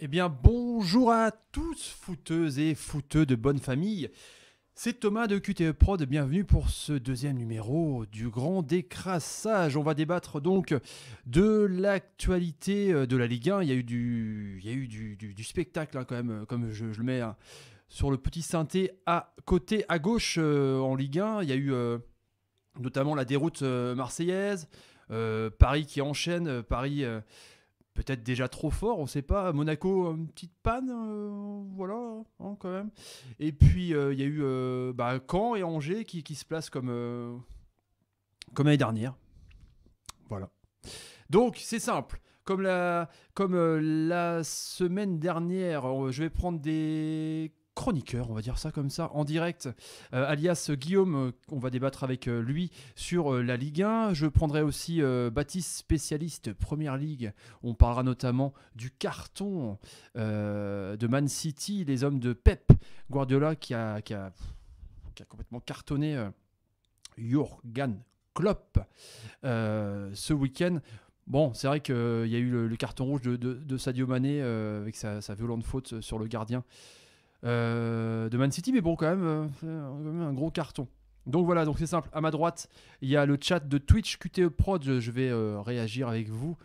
Eh bien, bonjour à tous, footeuses et footeux de bonne famille. C'est Thomas de QTE Prod, bienvenue pour ce deuxième numéro du grand décrassage. On va débattre donc de l'actualité euh, de la Ligue 1. Il y a eu du, il eu du, spectacle hein, quand même, euh, comme je, le mets hein, sur le petit synthé à côté, à gauche euh, en Ligue 1. Il y a eu notamment la déroute marseillaise, Paris qui enchaîne, Paris peut-être déjà trop fort, on ne sait pas. Monaco, une petite panne, euh, voilà, hein, quand même. Et puis, euh, il y a eu euh, bah, Caen et Angers qui, se placent comme, comme l'année dernière. Voilà. Donc, c'est simple. Comme la, comme, la semaine dernière, je vais prendre des chroniqueur, on va dire ça comme ça, en direct, euh, alias Guillaume, euh, on va débattre avec euh, lui sur la Ligue 1. Je prendrai aussi Baptiste, spécialiste Première Ligue. On parlera notamment du carton de Man City, les hommes de Pep Guardiola qui a, complètement cartonné Jurgen Klopp ce week-end. Bon, c'est vrai qu'il y a eu le, carton rouge de, Sadio Mané avec sa, violente faute sur le gardien. Euh, de Man City, mais bon, euh, quand même, un gros carton. Donc voilà, donc c'est simple. À ma droite, il y a le chat de Twitch QTE Prod. Je vais euh, réagir avec vous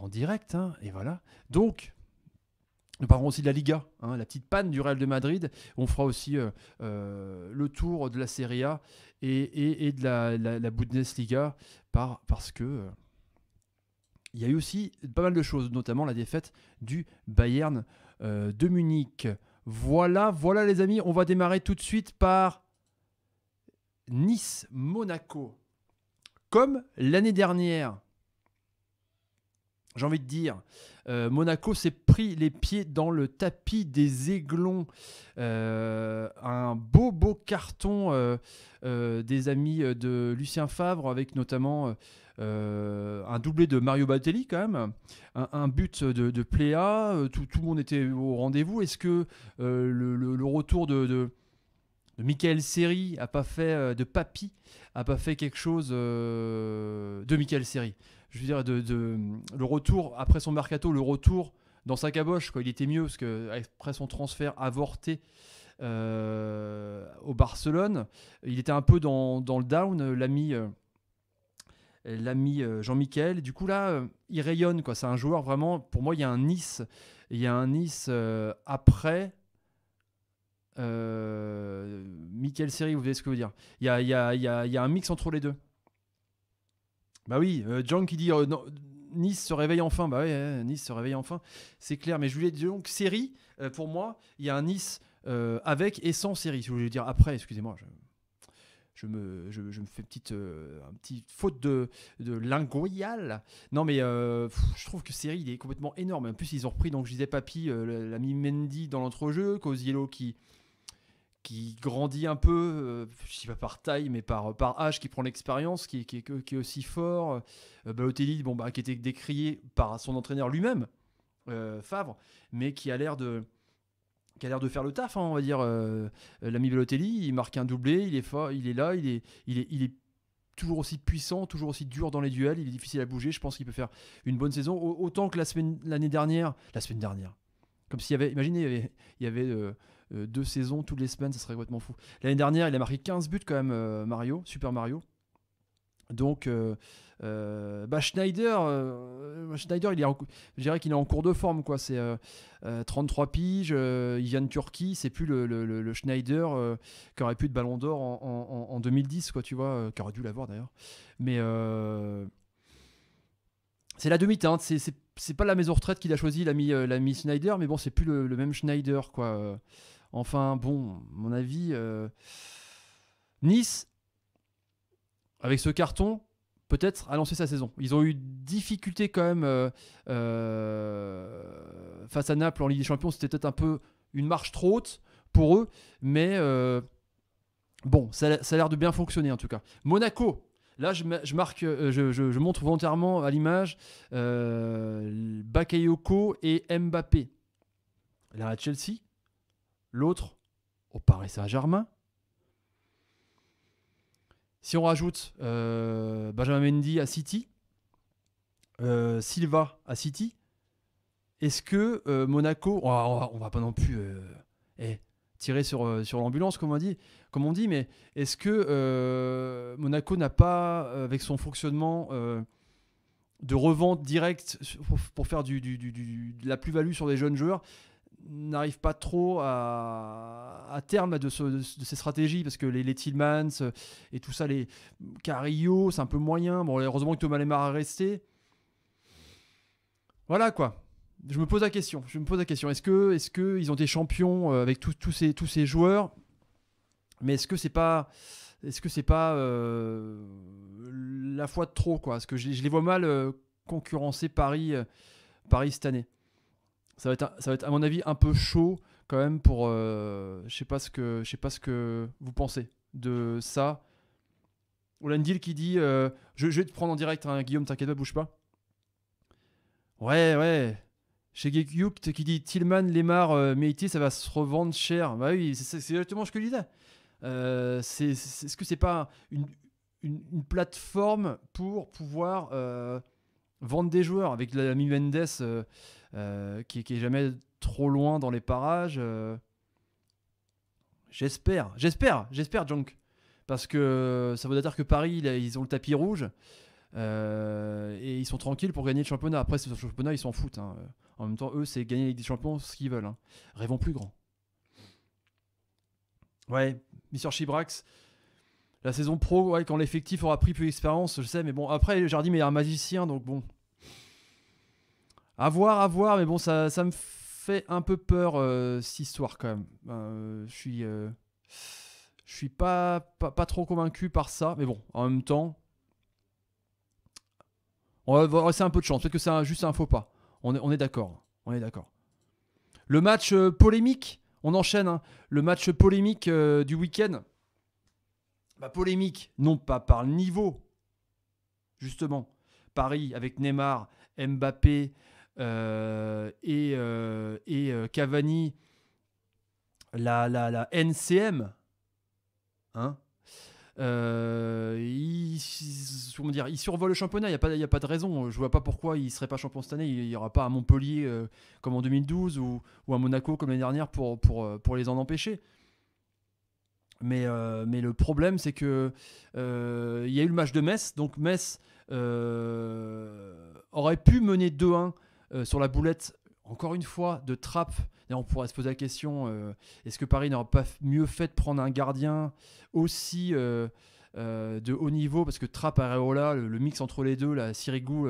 en direct. Hein, et voilà. Donc, nous parlons aussi de la Liga, hein, la petite panne du Real de Madrid. On fera aussi le tour de la Serie A et, de la, Bundesliga parce que. il y a eu aussi pas mal de choses, notamment la défaite du Bayern de Munich. Voilà, voilà les amis, on va démarrer tout de suite par Nice-Monaco. Comme l'année dernière, j'ai envie de dire, euh, Monaco s'est pris les pieds dans le tapis des aiglons. Euh, un beau, beau carton euh, des amis de Lucien Favre, avec notamment un doublé de Mario Batelli, quand même. Un, but de, Pléa. Tout, le monde était au rendez-vous. Est-ce que le, retour de, de Michael Seri a pas fait de Papy a pas fait quelque chose de Michael Seri je veux dire, le retour, après son mercato, le retour dans sa caboche, il était mieux, parce que après son transfert avorté euh, au Barcelone, il était un peu dans, le down, euh, l'ami. Euh, l'ami Jean-Michel. Du coup, là, il rayonne. quoi. C'est un joueur vraiment. Pour moi, il y a un Nice. Il y a un Nice après. Euh, Michael Seri, vous voyez ce que je veux dire. il y a un mix entre les deux. Bah oui, euh, John qui dit euh, Nice se réveille enfin. Bah oui, Nice se réveille enfin. C'est clair. Mais je voulais dire, donc, série, euh, pour moi, il y a un Nice avec et sans série. Je voulais dire après, excusez-moi. Je, me, je, me fais petite, un petit faute de, de Non, mais je trouve que série, il est complètement énorme. En plus, ils ont repris, donc je disais, Papy, l'ami Mendy dans l'entrejeu, Cosiello qui qui grandit un peu, euh, je ne sais pas par taille, mais par, par âge, qui prend l'expérience, qui, qui, qui, est aussi fort. Euh, Balotelli, bon, bah, qui était décrié par son entraîneur lui-même, euh, Favre, mais qui a l'air de qui a l'air de faire le taf, hein, on va dire. L'ami Balotelli, il marque un doublé, il est fort, il est là, il est, il est, il est toujours aussi puissant, toujours aussi dur dans les duels. Il est difficile à bouger. Je pense qu'il peut faire une bonne saison. Autant que la semaine, l'année dernière, la semaine dernière, comme s'il y avait, imaginez, il y avait, euh, deux saisons, toutes les semaines, ça serait complètement fou. L'année dernière, il a marqué 15 buts quand même, euh, Mario, Super Mario. Donc, euh, bah Schneider, Schneider, il est je dirais qu'il est en cours de forme. quoi. C'est 33 piges, il vient de Turquie, c'est plus le, Schneider qui aurait pu de ballon d'or en, 2010, quoi, tu vois, qui aurait dû l'avoir d'ailleurs. Mais c'est la demi-teinte, c'est, pas la maison retraite qu'il a choisi l'ami, l'ami Schneider, mais bon, c'est plus le, même Schneider, quoi. Enfin, bon, mon avis, euh, Nice, avec ce carton, peut-être a lancé sa saison. Ils ont eu difficulté quand même euh, euh, face à Naples en Ligue des Champions. C'était peut-être un peu une marche trop haute pour eux, mais bon, ça, a l'air de bien fonctionner en tout cas. Monaco. Là, je, marque, montre volontairement à l'image Bakayoko et Mbappé. Là, Chelsea, l'autre au Paris Saint-Germain. Si on rajoute euh, Benjamin Mendy à City, euh, Silva à City, est-ce que euh, Monaco, on va, va, pas non plus eh, tirer sur, sur l'ambulance comme on dit, comme on dit, mais est-ce que Monaco n'a pas, avec son fonctionnement de revente directe pour, faire du, de la plus-value sur des jeunes joueurs, n'arrive pas trop à, terme de, ces stratégies parce que les, Tillmans euh, et tout ça, les Carillo, c'est un peu moyen. Bon, heureusement que Thomas Lemar est resté. Voilà quoi. Je me pose la question. Je me pose la question. Est-ce que, est-ce que ils ont des champions euh, avec tous ces tous ces joueurs Mais est-ce que c'est pas est-ce que c'est pas euh, la fois de trop quoi Parce que je, les vois mal concurrencer Paris Paris cette année ça va être, ça va être à mon avis un peu chaud quand même pour. Euh, je sais pas ce que, je sais pas ce que vous pensez de ça. Olandil qui dit, euh, je, vais te prendre en direct, hein, Guillaume, t'inquiète pas, bouge pas. Ouais, ouais. Chez qui dit Tillman, Lemar, euh, ça va se revendre cher. Bah oui, c'est exactement ce que je disais. Euh, c'est, est-ce que c'est pas une, plateforme pour pouvoir vendre des joueurs avec la, la Mendes euh, qui, est jamais trop loin dans les parages. Euh, j'espère, j'espère, j'espère, Junk. Parce que ça veut dire que Paris, ils ont le tapis rouge. Euh, et ils sont tranquilles pour gagner le championnat. Après, ce championnat, ils s'en foutent. Hein. En même temps, eux, c'est gagner les des champions, ce qu'ils veulent. Hein. Rêvons plus grand. Ouais, Monsieur Chibrax. La saison pro, quand l'effectif aura pris plus d'expérience, je sais, mais bon, après, Jardim est un magicien, donc bon, à voir, à voir, mais bon, ça, me fait un peu peur, euh, cette histoire, quand même. Euh, je suis. Euh, je suis pas, pas, trop convaincu par ça, mais bon, en même temps. On va rester un peu de chance. Peut-être que c'est juste un faux pas. On est, on est d'accord. On est d'accord. Le match polémique, on enchaîne. Hein. Le match polémique du week-end. Bah, polémique, non pas par le niveau, justement. Paris avec Neymar, Mbappé, euh, et, euh, et euh, Cavani, la, la, la NCM, hein euh, il, dire, il survole le championnat, il n'y a, pas, a pas de raison. Je vois pas pourquoi il ne serait pas champion cette année. Il n'y aura pas à Montpellier comme en 2012 ou, ou à Monaco comme l'année dernière pour, pour, pour les en empêcher. Mais, mais le problème, c'est que il y a eu le match de Metz. Donc Metz aurait pu mener 2-1 euh, sur la boulette, encore une fois, de trappe. Et on pourrait se poser la question euh, est-ce que Paris n'aurait pas mieux fait de prendre un gardien aussi euh, de haut niveau Parce que Trap Areola, le, mix entre les deux, la Sirigu,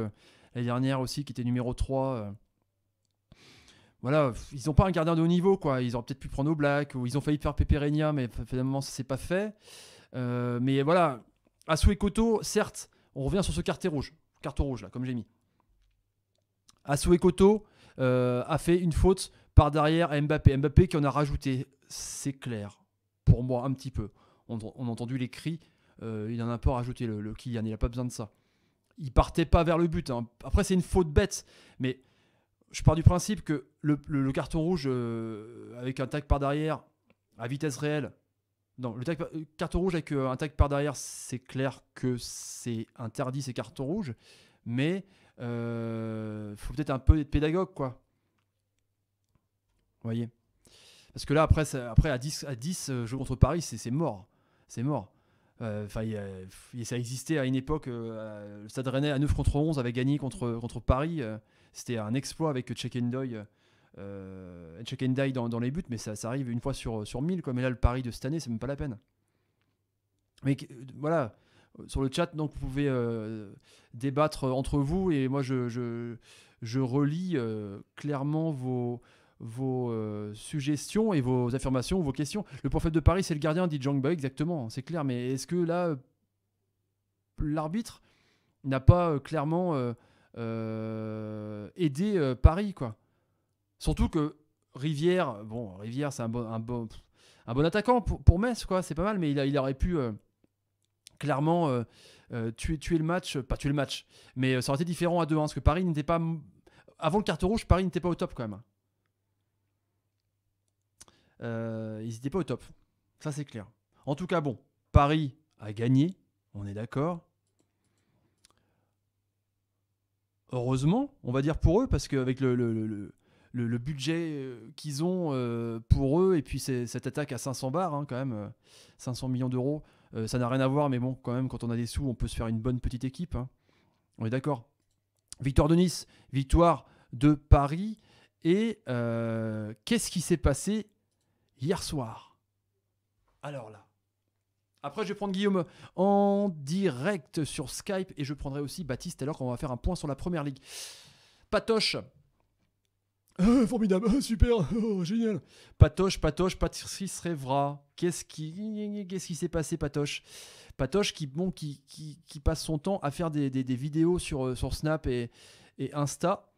l'année dernière aussi, qui était numéro 3 voilà, ils n'ont pas un gardien de haut niveau, quoi. Ils auraient peut-être pu prendre au Black, ou ils ont failli faire Peperenia, mais finalement, ça s'est pas fait. mais voilà, à et Koto, certes, on revient sur ce carton rouge, carton rouge, là, comme j'ai mis. Asue Koto euh, a fait une faute par derrière à Mbappé. Mbappé qui en a rajouté, c'est clair, pour moi, un petit peu. On, a entendu les cris, euh, il en a pas rajouté le, Kylian, il n'a pas besoin de ça. Il partait pas vers le but. Hein. Après, c'est une faute bête, mais je pars du principe que le, carton rouge euh, avec un tag par derrière à vitesse réelle, non, le carton rouge avec un tag par derrière, c'est clair que c'est interdit, c'est carton rouge, mais euh, faut peut-être un peu être pédagogue, quoi. Vous voyez Parce que là, après, après à 10, à 10 euh, contre Paris, c'est mort. C'est mort. Euh, enfin, ça existait à une époque, euh, le Stade Rennais à 9 contre 11 avait gagné contre, contre Paris. C'était un exploit avec Check euh, Die dans, dans, les buts, mais ça, ça, arrive une fois sur, sur 1000. Quoi. Mais là, le Paris de cette année, c'est même pas la peine. Mais voilà, euh, sur le chat, donc vous pouvez euh, débattre euh, entre vous et moi je, je, je relis clairement vos, vos suggestions et vos affirmations, vos questions. Le prophète de Paris, c'est le gardien, dit Jang exactement, c'est clair. Mais est-ce que là, l'arbitre n'a pas clairement aidé Paris, quoi Surtout que Rivière, bon, Rivière, c'est un bon, un bon, un bon attaquant pour, pour Metz, quoi, c'est pas mal, mais il aurait pu clairement euh, euh, tuer, le match, euh, pas tuer le match, mais ça aurait été différent à 2-1 hein, parce que Paris n'était pas. Avant le carton rouge, Paris n'était pas au top quand même. ils n'étaient pas au top. Ça, c'est clair. En tout cas, bon, Paris a gagné, on est d'accord. Heureusement, on va dire pour eux, parce qu'avec le, le, budget qu'ils ont pour eux et puis cette attaque à 500 bars hein, quand même 500 millions d'euros euh, ça n'a rien à voir, mais bon, quand même, quand on a des sous, on peut se faire une bonne petite équipe. Hein. On est d'accord. Victoire de Nice, victoire de Paris. Et euh, qu'est-ce qui s'est passé hier soir Alors là. Après, je vais prendre Guillaume en direct sur Skype et je prendrai aussi Baptiste alors qu'on va faire un point sur la première ligue. Patoche, ah, formidable, ah, super, oh, génial. Patoche, Patoche, Patrice Révra. Qu'est-ce qui, qu'est-ce s'est passé, Patoche Patoche qui, bon, qui, passe son temps à faire des, vidéos sur, euh, sur Snap et, et, Insta,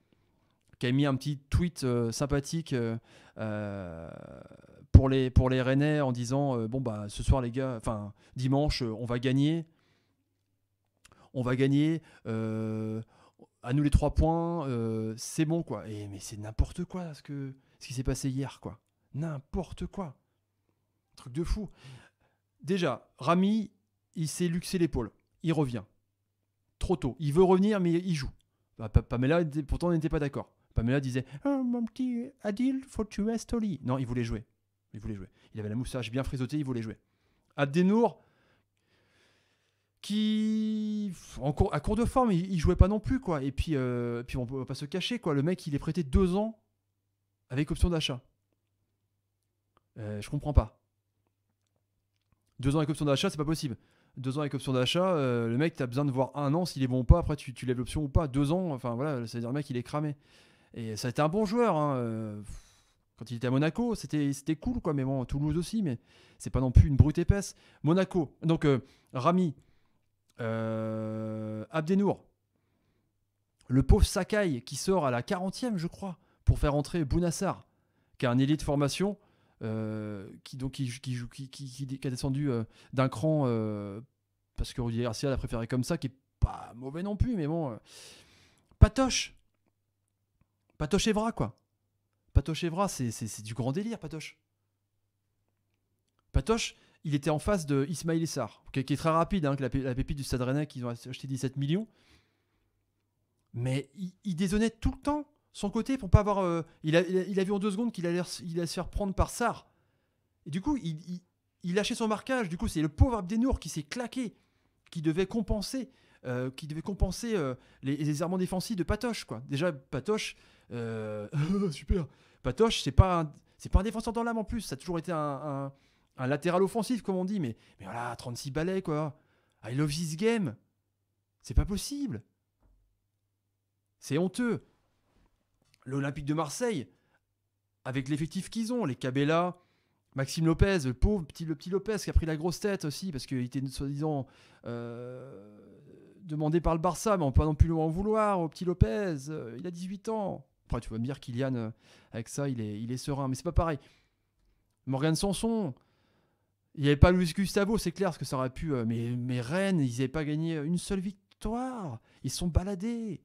qui a mis un petit tweet euh, sympathique euh, pour, les, pour les Rennais en disant Bon, bah, ce soir, les gars, enfin, dimanche, on va gagner. On va gagner à nous les trois points, euh, c'est bon quoi. Et, mais c'est n'importe quoi ce, que, ce qui s'est passé hier quoi. N'importe quoi. Truc de fou. Déjà, Rami, il s'est luxé l'épaule. Il revient. Trop tôt. Il veut revenir, mais il joue. Bah, Pamela, pourtant, n'était pas d'accord. Pamela disait ah, Mon petit Adil, faut que tu restes au lit. Non, il voulait jouer. Il voulait jouer. Il avait la moustache bien frisotée, il voulait jouer. Abdenour, qui encore à court de forme, il, jouait pas non plus quoi. Et puis, euh, puis on peut pas se cacher quoi. Le mec, il est prêté deux ans avec option d'achat. Euh, je comprends pas. Deux ans avec option d'achat, c'est pas possible. Deux ans avec option d'achat, euh, le mec, tu as besoin de voir un an s'il est bon ou pas. Après, tu, tu lèves l'option ou pas. Deux ans, enfin voilà, c'est-à-dire le mec, il est cramé. Et ça a été un bon joueur. Hein, euh, quand il était à Monaco, c'était cool quoi. Mais bon, Toulouse aussi, mais c'est pas non plus une brute épaisse. Monaco, donc Rami. Euh, Abdenour. Le pauvre Sakai qui sort à la 40e, je crois, pour faire entrer Bounassar, qui est un élite formation, euh, qui, donc, qui, qui, qui, qui a descendu euh, d'un cran parce que Rudy Garcia l'a préféré comme ça, qui est pas mauvais non plus, mais bon. Patoche Patoche Evra, quoi. Patoche Evra, c'est du grand délire, Patoche. Patoche, il était en face de Ismail Essar, qui, qui, est très rapide, hein, la, pépite du Stade Rennais, qu'ils ont acheté 17 millions. Mais il, il, tout le temps son côté pour pas avoir. Euh, il, a, vu en deux secondes qu'il allait, se faire prendre par Sar. Et du coup, il, lâchait son marquage. Du coup, c'est le pauvre Abdenour qui s'est claqué, qui devait compenser, euh, qui devait compenser euh, les, armements errements défensifs de Patoche. Quoi. Déjà, Patoche, super. Patoche, c'est pas, pas un défenseur dans l'âme en plus. Ça a toujours été un un latéral offensif, comme on dit, mais, voilà, 36 balais, quoi. I love this game. C'est pas possible. C'est honteux. L'Olympique de Marseille, avec l'effectif qu'ils ont, les Cabella, Maxime Lopez, le pauvre petit, le petit Lopez qui a pris la grosse tête aussi, parce qu'il était soi-disant euh, demandé par le Barça, mais on peut non plus en vouloir au petit Lopez. Euh, il a 18 ans. Après, tu vas me dire, Kylian, euh, avec ça, il est, il est serein, mais c'est pas pareil. Morgan Sanson, il n'y avait pas Luis Gustavo, c'est clair, parce que ça aurait pu. Euh, mais, Rennes, ils n'avaient pas gagné une seule victoire. Ils sont baladés.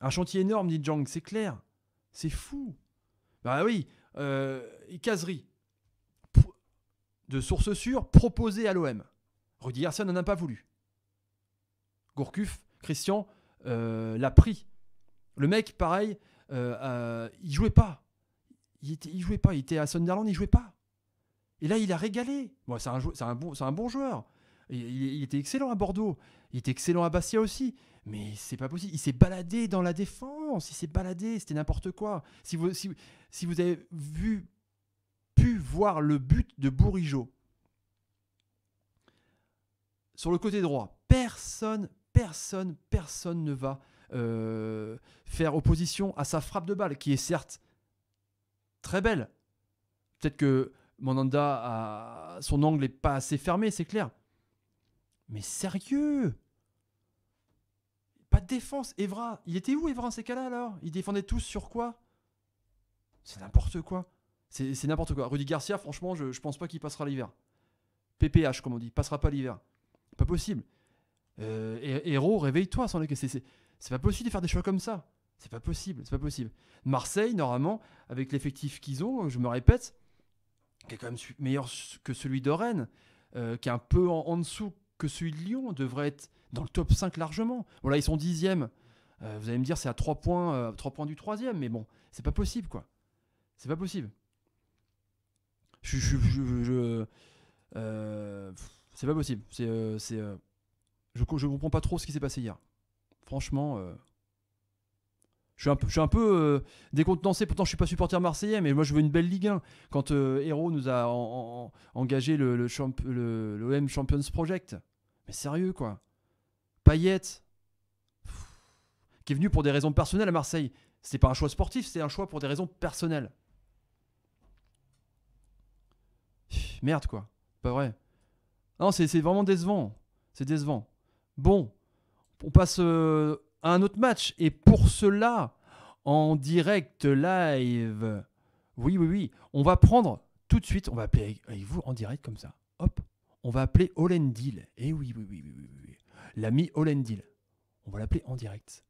Un chantier énorme, dit Jang, c'est clair. C'est fou. Bah oui, euh, de source sûre, proposé à l'OM. Rudy Garcia n'en a pas voulu. Gourcuff, Christian, euh, l'a pris. Le mec, pareil, euh, il jouait pas. Il, était, il jouait pas. Il était à Sunderland, il jouait pas. Et là, il a régalé. c'est un, bon, joueur. Il, était excellent à Bordeaux. Il était excellent à Bastia aussi. Mais c'est pas possible. Il s'est baladé dans la défense. Il s'est baladé. C'était n'importe quoi. Si vous, avez vu, pu voir le but de Bourigeau sur le côté droit, personne, personne, personne ne va euh, faire opposition à sa frappe de balle, qui est certes très belle. Peut-être que Monanda, son angle n'est pas assez fermé, c'est clair. Mais sérieux Pas de défense, Evra. Il était où Evra en ces cas-là alors Il défendait tous sur quoi C'est n'importe quoi. C'est n'importe quoi. Rudy Garcia, franchement, je, ne pense pas qu'il passera l'hiver. PPH, comme on dit, passera pas l'hiver. Pas possible. Euh, héros, réveille-toi, sans que c'est pas possible de faire des choix comme ça. C'est pas possible, c'est pas possible. Marseille, normalement, avec l'effectif qu'ils ont, je me répète, qui est quand même meilleur que celui de Rennes, euh, qui est un peu en, dessous que celui de Lyon, devrait être dans le top 5 largement. Bon, là, ils sont dixième. Euh, vous allez me dire, c'est à 3 points, euh, points du troisième, mais bon, c'est pas possible, quoi. C'est pas possible. Je, je, je, c'est pas possible. C'est, je, je comprends pas trop ce qui s'est passé hier. Franchement, je suis un peu, euh, décontenancé. Pourtant, je suis pas supporter marseillais, mais moi, je veux une belle Ligue 1. Quand euh, nous a engagé le, le, Champions Project, mais sérieux, quoi. Payette, qui est venu pour des raisons personnelles à Marseille. C'était pas un choix sportif, C'est un choix pour des raisons personnelles. merde, quoi. Pas vrai. Non, c'est vraiment décevant. C'est décevant. Bon, on passe euh, un autre match. Et pour cela, en direct live, oui, oui, oui, on va prendre tout de suite, on va appeler avec vous en direct comme ça. Hop, on va appeler Olendil, Et eh oui, oui, oui, oui, oui, oui. L'ami Olendil, On va l'appeler en direct.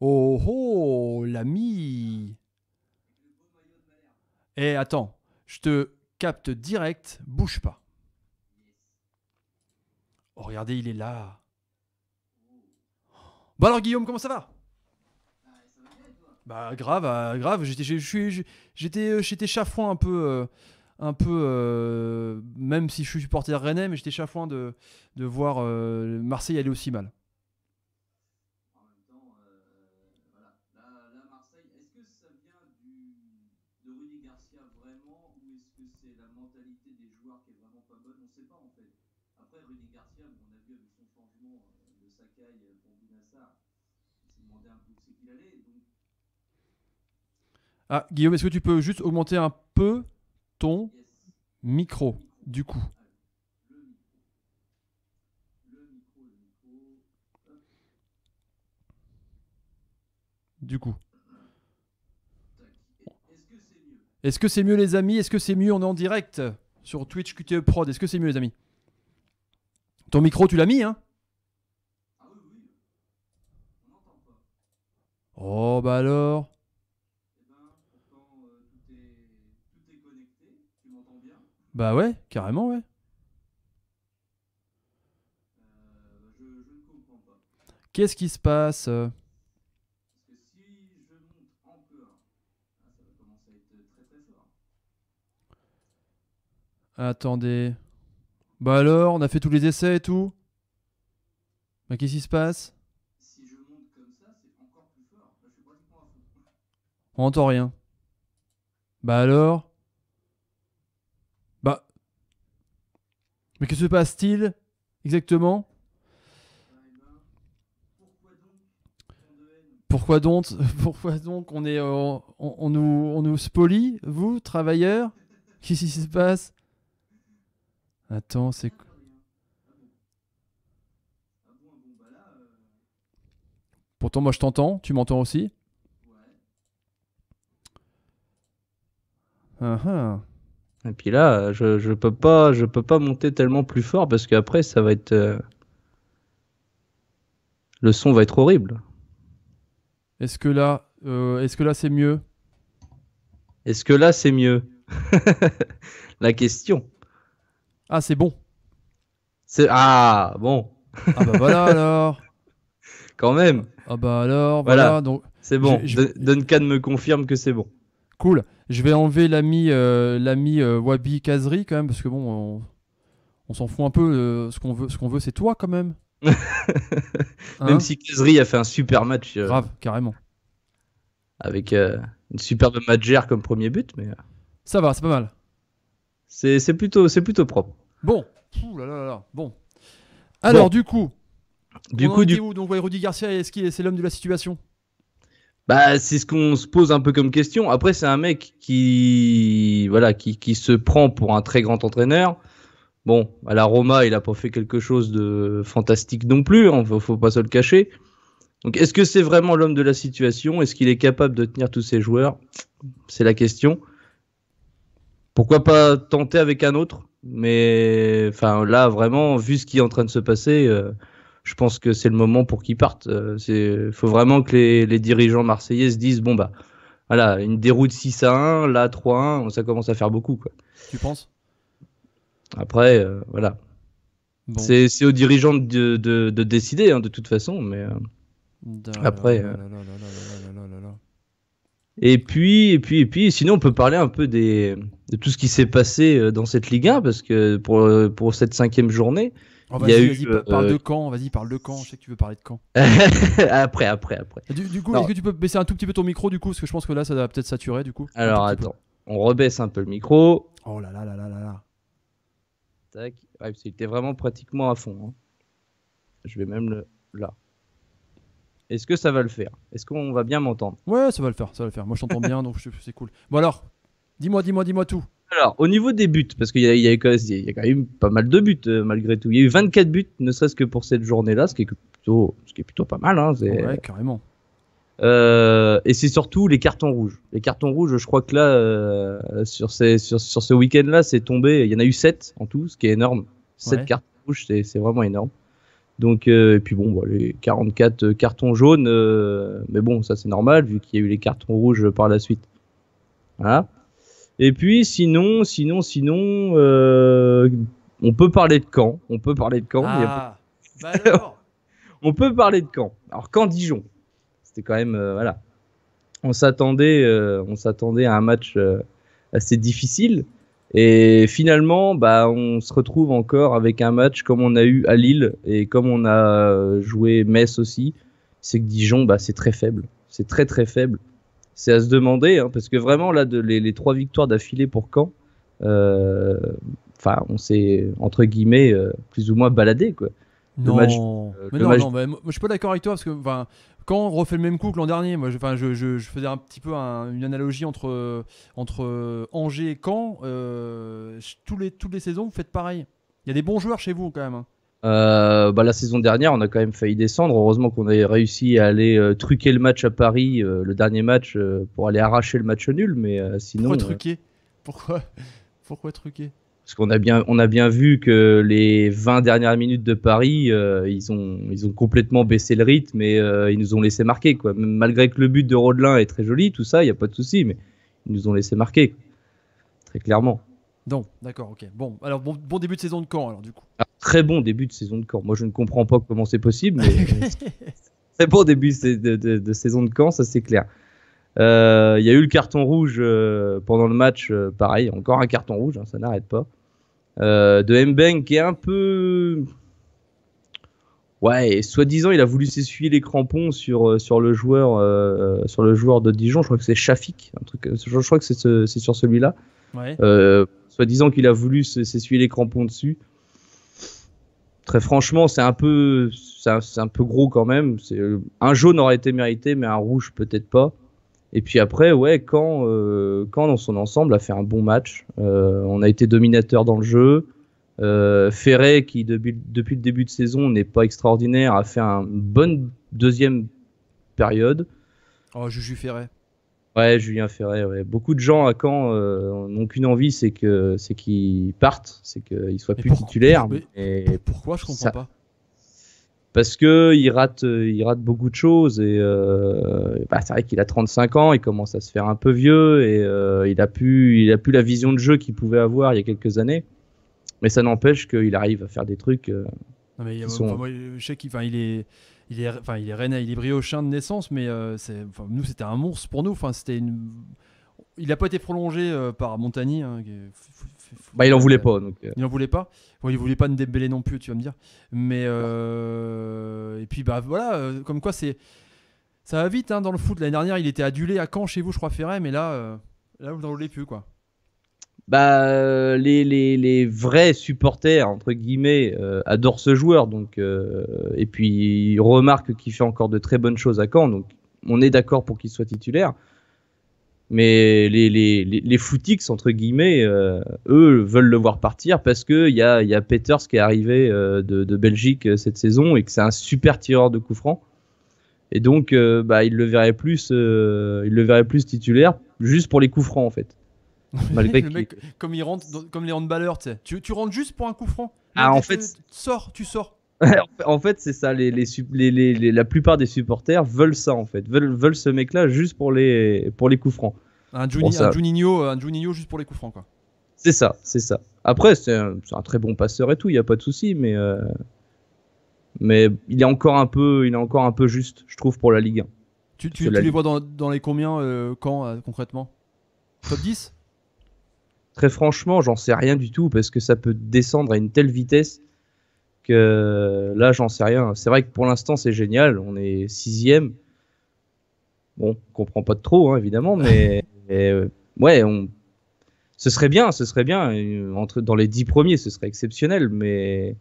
Oh oh, l'ami Eh, attends, je te capte direct, bouge pas. Oh, regardez, il est là. Bon bah alors Guillaume, comment ça va bah grave, euh, grave. J'étais, euh, j'étais, chafouin un peu, euh, un peu. même si je suis supporter rennais, mais j'étais chafouin de voir Marseille aller aussi mal. Ah, Guillaume, est-ce que tu peux juste augmenter un peu ton micro, du coup Du coup. Est-ce que c'est mieux les amis Est-ce que c'est mieux On est en direct sur Twitch QTE Prod. Est-ce que c'est mieux les amis Ton micro, tu l'as mis, hein ah Oh bah alors Bah ouais, carrément, ouais. Qu'est-ce qui se passe euh Attendez. Bah alors, on a fait tous les essais et tout Bah qu'est-ce qui se passe Si je monte comme ça, encore plus fort. je On entend rien. Bah alors Mais que se passe-t-il exactement Pourquoi donc Pourquoi donc on est euh, on, nous on nous spolie vous travailleurs Qu'est-ce qui se passe Attends, c'est Pourtant moi je t'entends, tu m'entends aussi Ah ah et puis là, je, je peux pas, peux pas monter tellement plus fort parce qu'après, ça va être, euh, le son va être horrible. Est-ce que là, euh, est-ce que là c'est mieux Est-ce que là c'est mieux La question. Ah, c'est bon. C'est ah bon. ah bah voilà alors. Quand même. Ah bah alors voilà, donc c'est bon. Duncan me confirme que c'est bon. Cool. Je vais enlever l'ami euh, l'ami euh, Wabi Kazri quand même, parce que bon, on, s'en fout un peu. Euh, ce qu'on veut, ce qu'on veut, c'est toi quand même. même hein si Kazri a fait un super match. Grave, carrément. Avec une superbe matchère comme premier but, mais. Ça va, c'est pas mal. C'est plutôt, plutôt propre. Bon. Ouh Bon. Alors, du coup. Du coup, du coup. Donc, Rudy Garcia, est-ce qu'il est l'homme de la situation bah, c'est ce qu'on se pose un peu comme question. Après, c'est un mec qui, voilà, qui, qui, se prend pour un très grand entraîneur. Bon, à la Roma, il a pas fait quelque chose de fantastique non plus, il hein, faut, faut pas se le cacher. Donc, est-ce que c'est vraiment l'homme de la situation Est-ce qu'il est capable de tenir tous ses joueurs C'est la question. Pourquoi pas tenter avec un autre Mais enfin, là, vraiment, vu ce qui est en train de se passer, euh, je pense que c'est le moment pour qu'ils partent. Il euh, faut vraiment que les, dirigeants marseillais se disent bon, bah, voilà, une déroute 6 à 1, là 3 à 1, ça commence à faire beaucoup. Quoi. Tu penses Après, euh, voilà. Bon. C'est aux dirigeants de, de, décider, hein, de toute façon, mais. après. Et puis, et puis, et puis, sinon, on peut parler un peu des, de tout ce qui s'est passé euh, dans cette Ligue 1, parce que pour, pour cette cinquième journée, Oh, vas-y, vas-y, parle euh, de quand, vas-y, parle de je sais que tu veux parler de quand après, après, après. Du, coup, est-ce que tu peux baisser un tout petit peu ton micro, du coup, parce que je pense que là, ça va peut-être saturer, du coup. Alors, attends, on rebaisse un peu le micro. Oh là là là là là là. Tac, ouais, c'était vraiment pratiquement à fond. Hein. Je vais même le... là. Est-ce que ça va le faire Est-ce qu'on va bien m'entendre Ouais, ça va le faire, ça va le faire. Moi, je t'entends bien, donc c'est cool. Bon alors, dis-moi, dis-moi, dis-moi tout. Alors, au niveau des buts, parce qu'il y, y, a quand même pas mal de buts euh, malgré tout. Il y a eu 24 buts, ne serait-ce que pour cette journée-là, ce, qui est plutôt, ce qui pas mal. Hein, ouais, carrément. Euh, et c'est surtout les cartons rouges. Les cartons rouges, je crois que là, euh, sur, ce week-end-là, c'est tombé. Il y en a eu 7 en tout, ce qui est énorme. 7 cartons rouges, c'est vraiment énorme. Donc, et puis bon, les 44 cartons jaunes, mais bon, ça c'est normal vu qu'il y a eu les cartons rouges par la suite. Voilà. Et puis sinon, sinon, sinon, euh, on peut parler de Caen. On peut parler de Caen. Ah, bah on peut parler de Caen. Alors Caen Dijon, c'était quand même euh, voilà. On s'attendait, euh, on s'attendait à un match assez difficile. Et finalement, bah, on se retrouve encore avec un match comme on a eu à Lille et comme on a joué Metz aussi. C'est que Dijon, bah, c'est très faible. C'est très très faible c'est à se demander, hein, parce que vraiment, là, les, trois victoires d'affilée pour Caen, euh, enfin, on s'est, entre guillemets, euh, plus ou moins baladé, quoi. non, euh, non, non je suis pas d'accord avec toi, parce que Caen refait le même coup que l'an dernier, moi, je, je, faisais un petit peu une analogie entre, entre Angers et Caen. les, toutes les saisons, vous faites pareil. Il y a des bons joueurs chez vous quand même. Hein. Euh, bah, la saison dernière, on a quand même failli descendre. Heureusement qu'on a réussi à aller euh, truquer le match à Paris, euh, le dernier match, pour aller arracher le match nul. Mais sinon. Pourquoi truquer Pourquoi Pourquoi Parce qu'on a bien, on a bien vu que les 20 dernières minutes de Paris, ils ont, ils ont complètement baissé le rythme et ils nous ont laissé marquer. Quoi. malgré que le but de Rodelin est très joli, tout ça, il n'y a pas de souci, mais ils nous ont laissé marquer, très clairement. Donc, d'accord, ok. Bon, alors bon, début de saison de camp alors du coup. Ah, très bon début de saison de camp. Moi, je ne comprends pas comment c'est possible, mais très bon début de, saison de camp, ça c'est clair. Il euh, y a eu le carton rouge euh, pendant le match, euh, pareil, encore un carton rouge, hein, ça n'arrête pas. de Mbeng qui est un peu. Ouais, soi-disant, il a voulu s'essuyer les crampons sur, sur, le joueur, sur le joueur de Dijon, je crois que c'est Chafik, je, crois que c'est sur celui-là. Ouais. soi-disant qu'il a voulu s'essuyer les crampons dessus très franchement, c'est un peu, c'est un, peu gros quand même. C'est un jaune aurait été mérité, mais un rouge peut-être pas. Et puis après, ouais, quand, euh, quand dans son ensemble a fait un bon match. Euh, on a été dominateur dans le jeu. Euh, Ferré, qui depuis, le début de saison n'est pas extraordinaire, a fait une bonne deuxième période. Oh, Juju Ferré. Ouais, Julien Ferré. Beaucoup de gens à Caen euh, n'ont qu'une envie, c'est que c'est qu'ils partent, c'est qu'ils soient plus titulaire. titulaires. et pourquoi je comprends pas Parce que il rate, euh, il rate beaucoup de choses et euh, bah, c'est vrai qu'il a 35 ans, il commence à se faire un peu vieux et il a plus, il a plus la vision de jeu qu'il pouvait avoir il y a quelques années. Mais ça n'empêche qu'il arrive à faire des trucs. je sais qu'il, il est il est, enfin, il est rennais, il est de naissance, mais euh, c'est enfin, nous, c'était un monstre pour nous. Enfin, c'était une... Il n'a pas été prolongé euh, par Montagny. Hein, bah, il n'en voulait euh, pas. Donc, Il n'en voulait pas. Bon, il voulait pas ne débeller non plus, tu vas me dire. Mais. Et puis, bah voilà, comme quoi, c'est. Ça va vite hein, dans le foot. L'année dernière, il était adulé à Caen chez vous, je crois, Ferret, mais là, là vous n'en voulez plus, quoi bah, euh, les, vrais supporters, entre guillemets, euh, adorent ce joueur. Donc, euh, et puis, ils remarquent qu'il fait encore de très bonnes choses à Caen. Donc, on est d'accord pour qu'il soit titulaire. Mais les, les, footix, entre guillemets, eux veulent le voir partir parce qu'il y a, y a Peters qui est arrivé de, Belgique cette saison et que c'est un super tireur de coups francs. Et donc, bah, il, le verrait plus, il le verrait plus titulaire juste pour les coups francs, en fait. le mec, comme, il rentre, comme les handballeurs, tu, tu rentres juste pour un coup franc. Ah, en fait, euh, tu sors, tu sors. en fait, c'est ça. Les, la plupart des supporters veulent ça, en fait. Veulent, veulent ce mec-là juste pour les, pour les coups francs. Un, Juninho, euh, un Juninho juste pour les coups francs, quoi. C'est ça, c'est ça. Après, c'est un, très bon passeur et tout, il n'y a pas de souci, mais, euh, mais il, est encore un peu, il est encore un peu juste, je trouve, pour la Ligue 1. Tu, les vois dans, les combien, quand, concrètement Top 10 Très franchement, j'en sais rien du tout parce que ça peut descendre à une telle vitesse que là, j'en sais rien. C'est vrai que pour l'instant, c'est génial. On est sixième. Bon, on comprend pas trop, hein, évidemment, mais, euh, ouais, on... ce serait bien, ce serait bien. Euh, entre, dans les dix premiers, ce serait exceptionnel, mais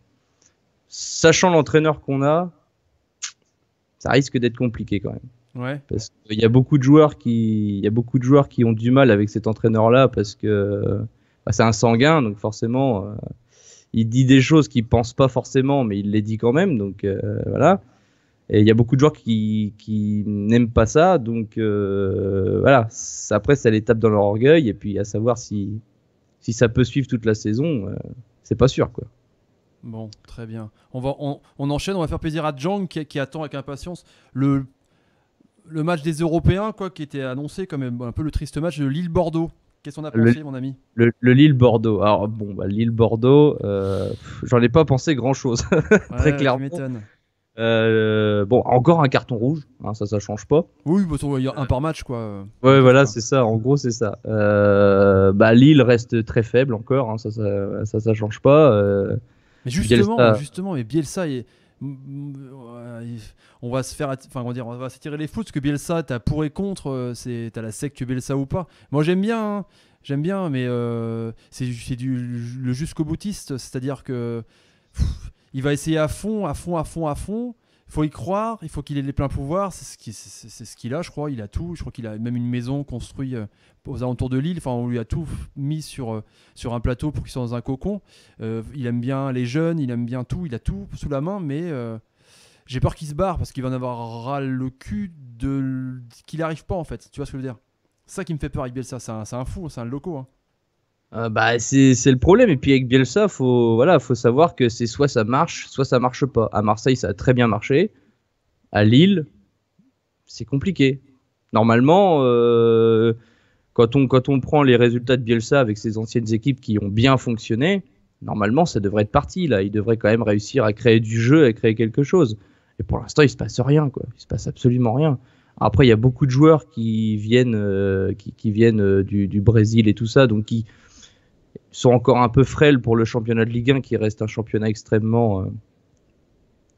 sachant l'entraîneur qu'on a, ça risque d'être compliqué quand même. Ouais. Parce qu'il y a beaucoup de joueurs qui, il y a beaucoup de joueurs qui ont du mal avec cet entraîneur-là parce que bah, c'est un sanguin, donc forcément, euh, il dit des choses qu'il pense pas forcément, mais il les dit quand même, donc euh, voilà. Et il y a beaucoup de joueurs qui, qui n'aiment pas ça, donc euh, voilà. Après, ça les tape dans leur orgueil, et puis à savoir si, si ça peut suivre toute la saison, c'est pas sûr, quoi. Bon, très bien. On, va, on, on, enchaîne, on va faire plaisir à Jong qui attend avec impatience le le match des Européens, quoi, qui était annoncé comme un peu le triste match de Lille-Bordeaux. Qu'est-ce qu'on a pensé, mon ami le, Lille-Bordeaux. Alors, bon, bah, Lille-Bordeaux, euh, j'en ai pas pensé grand-chose, très clairement. Euh, bon, encore un carton rouge, hein, ça, ça change pas. Oui, bah, il y a un par match, quoi. Ouais, voilà, c'est ça. En gros, c'est ça. Euh, bah, Lille reste très faible encore, hein, ça, ça, ça, change pas. Mais justement, justement, mais Bielsa est euh, on va se faire enfin on va dire on va les fous parce que Bielsa t'as pour et contre euh, c'est t'as la secte Bielsa ou pas moi j'aime bien hein, j'aime bien mais euh, c'est du le jusqu'au boutiste c'est à dire que il va essayer à fond à fond à fond à fond il faut y croire, il faut qu'il ait les pleins pouvoirs, c'est ce qu'il a, je crois, il a tout. Je crois qu'il a même une maison construite euh, aux alentours de l'île, enfin on lui a tout mis sur, euh, sur un plateau pour qu'il soit dans un cocon. Euh, il aime bien les jeunes, il aime bien tout, il a tout sous la main, mais j'ai peur qu'il se barre parce qu'il va en avoir ras le cul de qu'il n'arrive pas en fait, tu vois ce que je veux dire ça qui me fait peur avec Bielsa, c'est un, fou, c'est un loco. Hein. Euh, bah, c'est le problème. Et puis avec Bielsa, faut voilà, faut savoir que c'est soit ça marche, soit ça marche pas. À Marseille, ça a très bien marché. À Lille, c'est compliqué. Normalement, euh, quand on quand on prend les résultats de Bielsa avec ses anciennes équipes qui ont bien fonctionné, normalement, ça devrait être parti là. Il devrait quand même réussir à créer du jeu, à créer quelque chose. Et pour l'instant, il se passe rien quoi. Il se passe absolument rien. Après, il y a beaucoup de joueurs qui viennent, euh, qui, viennent du, du Brésil et tout ça, donc qui sont encore un peu frêles pour le championnat de Ligue 1 qui reste un championnat extrêmement euh,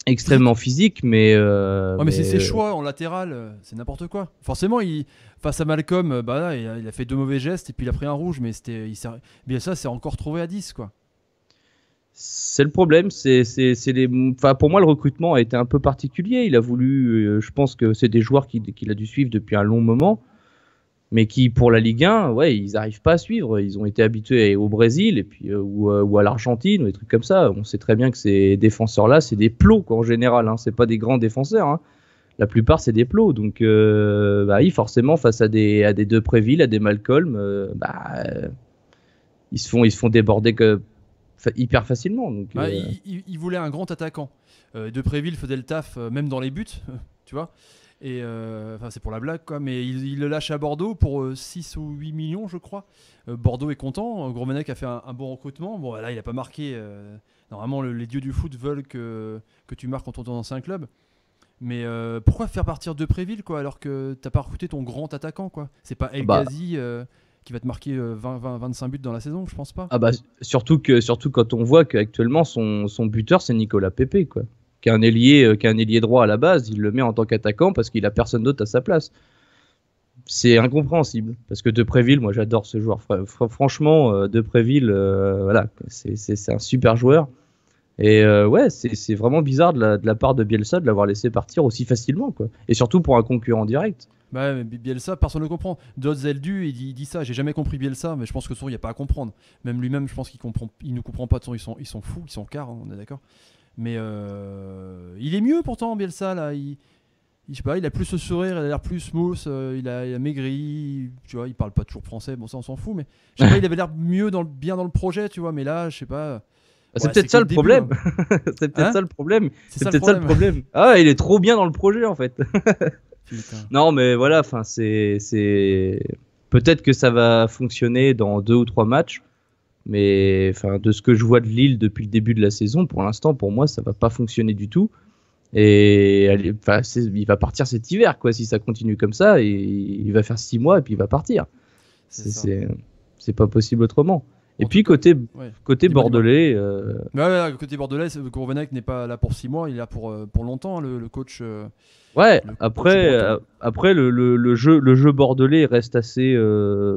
extrêmement physique mais euh, mais, c'est ses euh, choix en latéral c'est n'importe quoi forcément il face à Malcolm bah il, a, fait deux mauvais gestes et puis il a pris un rouge mais c'était bien ça c'est encore trouvé à 10 quoi c'est le problème. C'est, les... pour moi, le recrutement a été un peu particulier. Il a voulu, je pense que c'est des joueurs qu'il, a dû suivre depuis un long moment mais qui pour la Ligue 1, ouais, ils n'arrivent pas à suivre. Ils ont été habitués au Brésil et puis euh, euh, ou, à l'Argentine ou des trucs comme ça. On sait très bien que ces défenseurs-là, c'est des plots quoi, en général. Hein. C'est pas des grands défenseurs. Hein. La plupart, c'est des plots. Donc, euh, bah, forcément, face à des à des Depréville, à des Malcolm, bah, ils se font ils se font déborder hyper facilement. Donc, il, voulait un grand attaquant. Depréville faisait le taf même dans les buts, tu vois. Et euh, enfin, c'est pour la blague, quoi. Mais il, le lâche à Bordeaux pour 6 euh, ou 8 millions, je crois. Euh, Bordeaux est content. Gourvenac a fait un, bon recrutement. Bon, là, il n'a pas marqué. normalement, les dieux du foot veulent que, tu marques quand on est dans un club. Mais pourquoi faire partir de Préville quoi alors que t'as pas recruté ton grand attaquant quoi C'est pas El bah. Ghazi qui va te marquer 25 buts dans la saison, je pense pas. Ah bah surtout que surtout quand on voit qu'actuellement son, son buteur c'est Nicolas Pépé quoi. Euh, qu'un ailier, droit à la base, il le met en tant qu'attaquant parce qu'il a personne d'autre à sa place. C'est incompréhensible parce que de préville moi j'adore ce joueur. Franchement, euh, de préville euh, voilà, c'est un super joueur. Et ouais, c'est vraiment bizarre de la, part de Bielsa de l'avoir laissé partir aussi facilement, quoi. Et surtout pour un concurrent direct. Bah mais Bielsa, personne ne comprend. d'autres il il dit ça. J'ai jamais compris Bielsa, mais je pense que son, il n'y a pas à comprendre. Même lui-même, je pense qu'il comprend, il ne comprend pas. Son, ils sont, ils sont fous, ils sont car, hein, on est d'accord. Mais euh, il est mieux pourtant, Bielsa, là. Il, je sais pas, il a plus ce sourire, il a l'air plus smooth, euh, il, a, il, maigri, tu vois, il parle pas toujours français, bon ça on s'en fout, mais je sais pas, il avait l'air mieux dans le, bien dans le projet, tu vois, mais là, je sais pas. c'est peut-être ça, le problème. c'est peut-être ça le problème. C'est ça le problème. Ah, il est trop bien dans le projet en fait. non, mais voilà, enfin c'est peut-être que ça va fonctionner dans deux ou trois matchs. Mais enfin, de ce que je vois de Lille depuis le début de la saison, pour l'instant, pour moi, ça va pas fonctionner du tout. Et il va partir cet hiver, quoi, si ça continue comme ça. Et il va faire six mois et puis il va partir. C'est pas possible autrement. Et puis côté, côté bordelais. Euh... Ouais, côté bordelais, Gourvenec n'est pas là pour 6 mois, il est là pour, euh, pour longtemps, hein, le, coach. Euh, ouais, après, euh, après le, le, jeu, le jeu bordelais reste assez.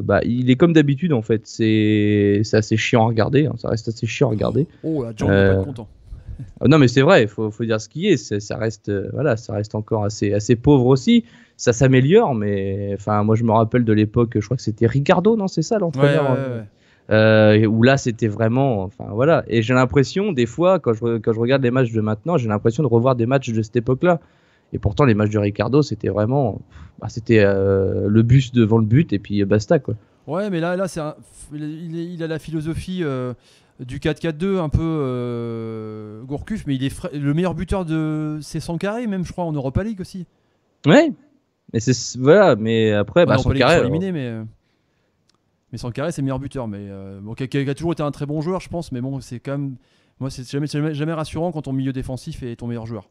bah, il est comme d'habitude en fait, c'est assez chiant à regarder, hein, ça reste assez chiant à regarder. Oh, la jambe euh... pas content. non mais c'est vrai, il faut, faut, dire ce qui est, ça reste, voilà, ça reste encore assez, assez pauvre aussi ça s'améliore, mais enfin, moi je me rappelle de l'époque, je crois que c'était Ricardo, non, c'est ça l'entraîneur. ouais, ouais, euh, où là c'était vraiment, enfin voilà. Et j'ai l'impression des fois quand je, regarde les matchs de maintenant, j'ai l'impression de revoir des matchs de cette époque-là. Et pourtant les matchs de Ricardo c'était vraiment, bah, c'était euh, le bus devant le but et puis euh, basta quoi. Ouais, mais là là c'est, il, a la philosophie. du 4-4-2 un peu Gourcuff, mais il est le meilleur buteur de c'est carrés même je crois en Europa League aussi. Ouais. Mais c'est voilà, mais après bah, mais mais sans carré, c'est meilleur buteur. Mais euh, bon, qui, a toujours été un très bon joueur, je pense. Mais bon, c'est quand même. Moi, c'est jamais, jamais, rassurant quand ton milieu défensif est ton meilleur joueur.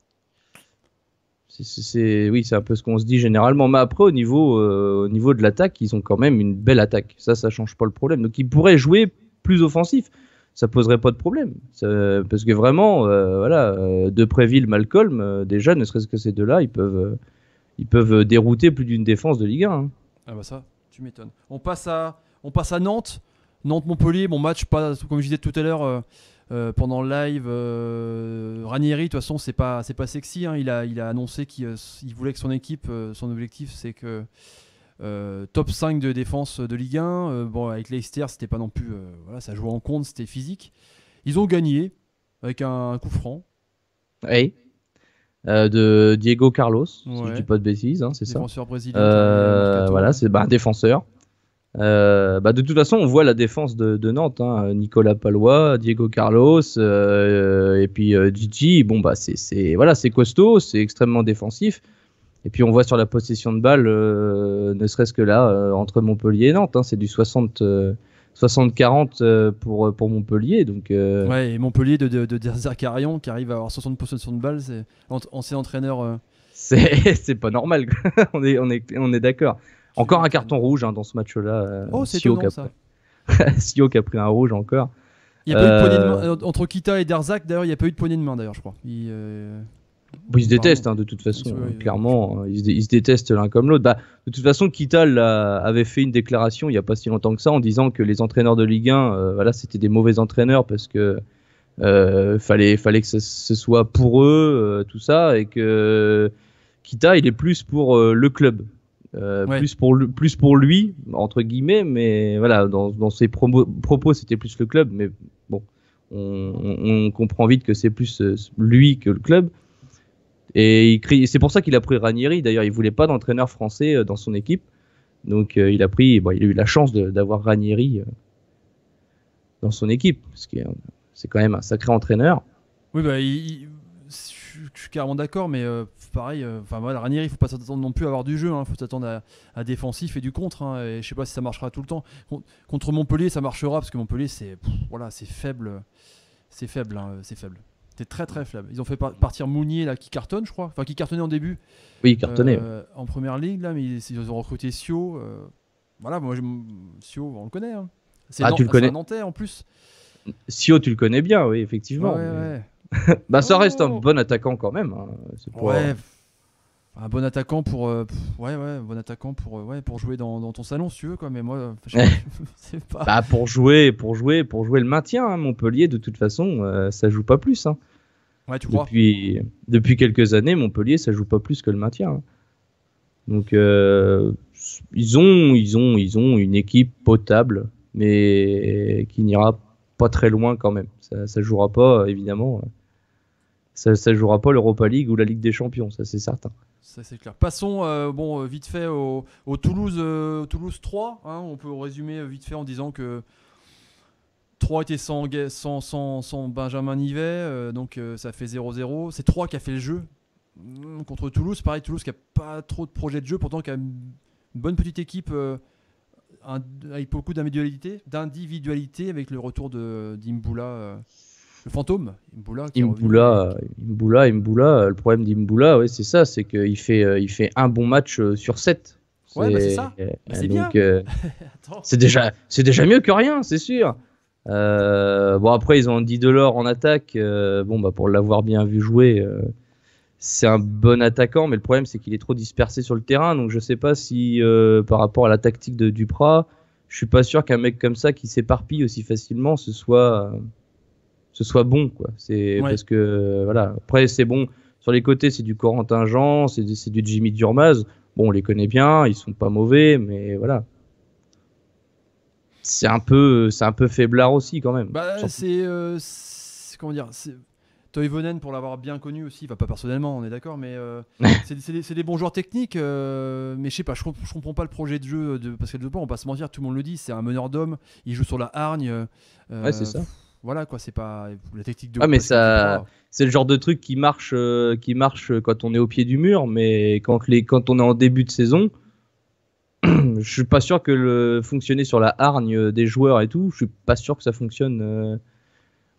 C'est, oui, c'est un peu ce qu'on se dit généralement. Mais après, au niveau, euh, au niveau de l'attaque, ils ont quand même une belle attaque. Ça, ça change pas le problème. Donc, ils pourraient jouer plus offensif. Ça poserait pas de problème. parce que vraiment, euh, voilà, euh, Depréville, Malcolm, déjà, ne serait-ce que ces deux-là, ils peuvent, ils peuvent dérouter plus d'une défense de Ligue 1. Hein. Ah bah ça, tu m'étonnes. On passe à on passe à Nantes. Nantes-Montpellier, bon match, pas, comme je disais tout à l'heure euh, euh, pendant le live, euh, Ranieri, de toute façon, c'est pas, pas sexy. Hein. Il, a, il a annoncé qu'il voulait que son équipe, son objectif, c'est que top 5 de défense de Ligue 1. bon, avec Leicester, c'était pas non plus. voilà, ça jouait en compte, c'était physique. Ils ont gagné avec un, coup franc. Oui. de Diego Carlos, si dis pas de bêtises, hein, c'est ça. Brésilien, voilà, c'est bah, un défenseur. Euh, bah de toute façon, on voit la défense de, Nantes. Hein. Nicolas Palois, Diego Carlos euh, et puis euh, Gigi. Bon, bah, c'est voilà, costaud, c'est extrêmement défensif. Et puis on voit sur la possession de balle, ne serait-ce que là, entre Montpellier et Nantes, hein. c'est du 60. 40 pour, Montpellier. Donc, Ouais, et Montpellier de, de, de qui arrive à avoir 60 possessions de balles c'est ancien entraîneur. C'est pas normal, on on est d'accord. Encore un carton rouge hein, dans ce match-là. Euh, oh, c'est ça. Sio qui a pris un rouge encore. Il a pas eu de euh, Entre Kita et Derzak, d'ailleurs, il n'y a pas eu de poignée de main, d'ailleurs, je crois. Euh, ils se détestent, hein, de toute façon. Hein, clairement, Ils, se détestent l'un comme l'autre. Bah, de toute façon, Kita avait fait une déclaration il n'y a pas si longtemps que ça en disant que les entraîneurs de Ligue 1, voilà, c'était des mauvais entraîneurs parce que fallait, fallait que ce, ce soit pour eux, tout ça, et que Kita, il est plus pour le club euh, plus, pour, plus pour lui, entre guillemets, mais voilà, dans, dans ses propos, c'était plus le club, mais bon, on, comprend vite que c'est plus euh, lui que le club. Et c'est pour ça qu'il a pris Ranieri, d'ailleurs, il voulait pas d'entraîneur français euh, dans son équipe, donc il, a pris, il a eu la chance d'avoir Ranieri dans son équipe, parce que c'est quand même un sacré entraîneur. Oui, bah, il, je suis carrément d'accord, mais euh, pareil, euh, enfin Ranieri, il faut pas s'attendre non plus à avoir du jeu, il hein. faut s'attendre à, défensif et du contre. Hein, et je sais pas si ça marchera tout le temps. Contre Montpellier, ça marchera parce que Montpellier, c'est voilà, c'est faible, c'est faible, hein, c'est faible. C'est très très faible. Ils ont fait partir Mounier là, qui cartonne, je crois, enfin qui cartonnait en début. Oui, cartonnait. Euh, en première ligue là, mais ils, ont recruté Sio. voilà, moi Sio, on le connaît. C'est ah, tu le connais. Nantais en plus. Sio, tu le connais bien, oui, effectivement. Ouais, ouais bah, ça oh. reste un bon attaquant quand même. Hein. Ouais. Un bon attaquant pour euh, bon attaquant pour euh, pour jouer dans, ton salon si tu veux moi euh, pas, bah, pour jouer, pour jouer, pour jouer le maintien, hein, Montpellier, de toute façon, ça joue pas plus. Hein. tu Depuis, quelques années, Montpellier, ça joue pas plus que le maintien. Donc, ils, ont, ils, ont, ils ont une équipe potable, mais qui n'ira pas très loin quand même. Ça, ça jouera pas, évidemment, ça ne jouera pas l'Europa League ou la Ligue des Champions, ça c'est certain. Ça c'est clair. Passons euh, bon, euh, vite fait au, Toulouse, euh, Toulouse 3. Hein, on peut résumer vite fait en disant que 3 était sans, Benjamin Nivet, donc ça fait 0-0. C'est 3 qui a fait le jeu mm, contre Toulouse. Pareil, Toulouse qui n'a pas trop de projet de jeu, pourtant qui a une bonne petite équipe avec beaucoup d'individualité, avec le retour de d'Imboula le fantôme, Imboula. Imboula, Imboula, Imboula, Le problème d'Imboula, ouais, c'est ça, c'est qu'il fait, euh, il fait un bon match euh, sur 7. Ouais, bah, c'est ça. Euh, bah, c'est bien. c'est déjà, c'est déjà mieux que rien, c'est sûr. bon après ils ont de l'or en attaque. bon bah pour l'avoir bien vu jouer, c'est un bon attaquant, mais le problème c'est qu'il est trop dispersé sur le terrain. Donc je sais pas si par rapport à la tactique de Duprat, je suis pas sûr qu'un mec comme ça qui s'éparpille aussi facilement, ce soit ce soit bon, quoi. C'est parce que voilà. Après, c'est bon. Sur les côtés, c'est du Corentin Jean, c'est du Jimmy Durmaz. Bon, on les connaît bien, ils sont pas mauvais, mais voilà c'est un peu c'est un peu faiblard aussi quand même. Bah, euh, c'est comment dire Toivonen pour l'avoir bien connu aussi, enfin, pas personnellement, on est d'accord, mais euh, c'est des, bons joueurs techniques. Euh, mais je sais pas, je, comprends pas le projet de jeu de Pascal Dupont. On va se mentir, tout le monde le dit, c'est un meneur d'hommes. Il joue sur la hargne. ouais, c'est ça voilà quoi, c'est pas la technique de. Ah, mais ça, c'est le genre de truc qui marche, euh, qui marche euh, quand on est au pied du mur, mais quand, les, quand on est en début de saison, je suis pas sûr que le fonctionner sur la hargne des joueurs et tout, je suis pas sûr que ça fonctionne euh,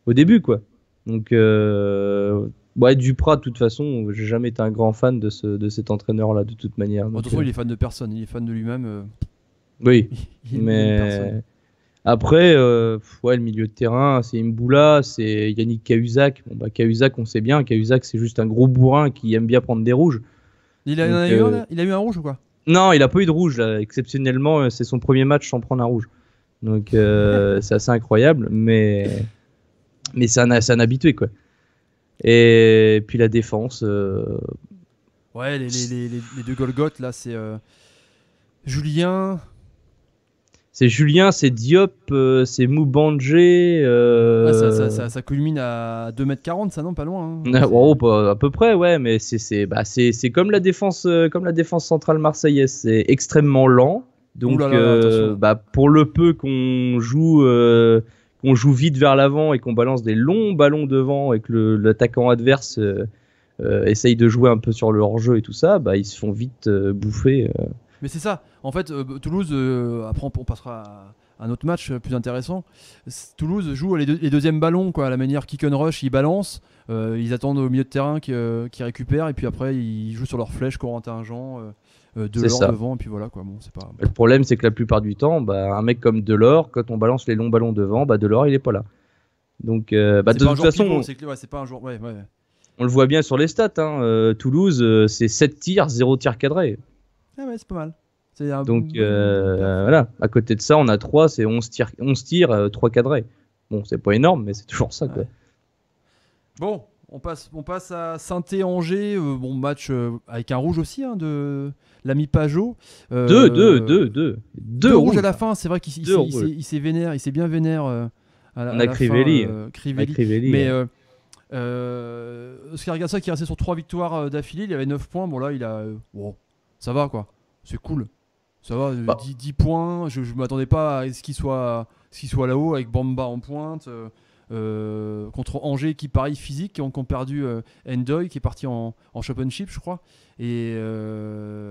au début quoi. Donc, ouais, Duprat, de toute façon, j'ai jamais été un grand fan de, ce, de cet entraîneur là, de toute manière. De toute il est fan de personne, il est fan de lui-même. Oui, mais. Après, euh, ouais, le milieu de terrain, c'est Mboula, c'est Yannick Cahuzac. Bon, bah, Cahuzac, on sait bien. Cahuzac, c'est juste un gros bourrin qui aime bien prendre des rouges. Il euh, a, eu, un, rouge ou quoi Non, il a pas eu de rouge. Exceptionnellement, euh, c'est son premier match sans prendre un rouge. Donc, c'est assez incroyable, mais, mais c'est un, habitué, quoi. Et puis la défense. Ouais, les, les, deux Golgothes là, c'est Julien, c'est Julien, c'est Diop, euh, c'est Moubanje. Euh, ça, culmine à 2m40, ça non, pas loin. Hein. Oh, bah, à peu près, ouais, mais c'est bah, comme, la défense, euh, comme la défense centrale marseillaise, c'est extrêmement lent. Donc, bah, pour le peu qu'on joue, qu'on joue vite vers l'avant et qu'on balance des longs ballons devant et que l'attaquant adverse essaye de jouer un peu sur le hors-jeu et tout ça, bah, ils se font vite bouffer. Mais c'est ça. En fait, euh, Toulouse, euh, après, on, passera à un autre match euh, plus intéressant. Toulouse joue les, deuxièmes ballons, quoi, à la manière kick and rush, ils balancent, ils attendent au milieu de terrain qu'ils récupèrent, et puis après ils jouent sur leur flèche, un Jean, euh, Delors devant, et puis voilà. Quoi. Le problème, c'est que la plupart du temps, bah, un mec comme Delors, quand on balance les longs ballons devant, bah, Delors, il n'est pas là. Donc, bah, de, toute façon. C'est pas un jour. On le voit bien sur les stats. Hein, Toulouse, c'est 7 tirs, 0 tir cadré ah c'est pas mal. Donc euh, voilà, à côté de ça, on a 3, c'est 11 tirs, 11 3 euh, cadrés. Bon, c'est pas énorme, mais c'est toujours ça. Bon, on passe, on passe à Saint-Angers. Euh, bon match euh, avec un rouge aussi hein, de l'ami Pajot. deux, deux, deux, deux. Deux, rouges, à la fin, c'est vrai qu'il s'est vénère, il s'est bien vénère. à la, on a Crivelli, Crivelli. Mais Oscar Garcia qui est resté sur 3 victoires d'affilée, il avait 9 points. Bon là, il a. Oh, ça va quoi. C'est cool. Ça va, 10, bah. points. Je, ne m'attendais pas à ce qu'il soit, soit là-haut avec Bamba en pointe. Euh, euh, contre Angers qui parie physique, qui ont, perdu Endoy euh, qui est parti en, Championship, je crois, et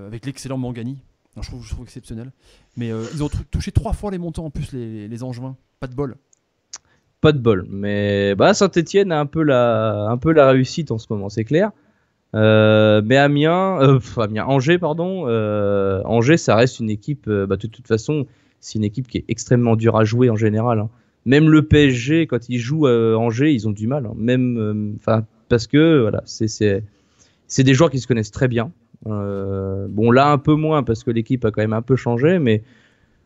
avec l'excellent Mangani. je, trouve, exceptionnel. Mais ils ont touché trois fois les montants en plus, les, les Pas de bol. Pas de bol. Mais bah, Saint-Etienne a un peu la réussite en ce moment, c'est clair. Euh, mais Amiens, euh, Amiens, Angers, pardon, euh, Angers, ça reste une équipe, bah, de, toute façon, c'est une équipe qui est extrêmement dure à jouer en général. Hein. Même le PSG, quand ils jouent à Angers, ils ont du mal. Hein. Même, enfin, parce que voilà, c'est des joueurs qui se connaissent très bien. bon, là un peu moins parce que l'équipe a quand même un peu changé, mais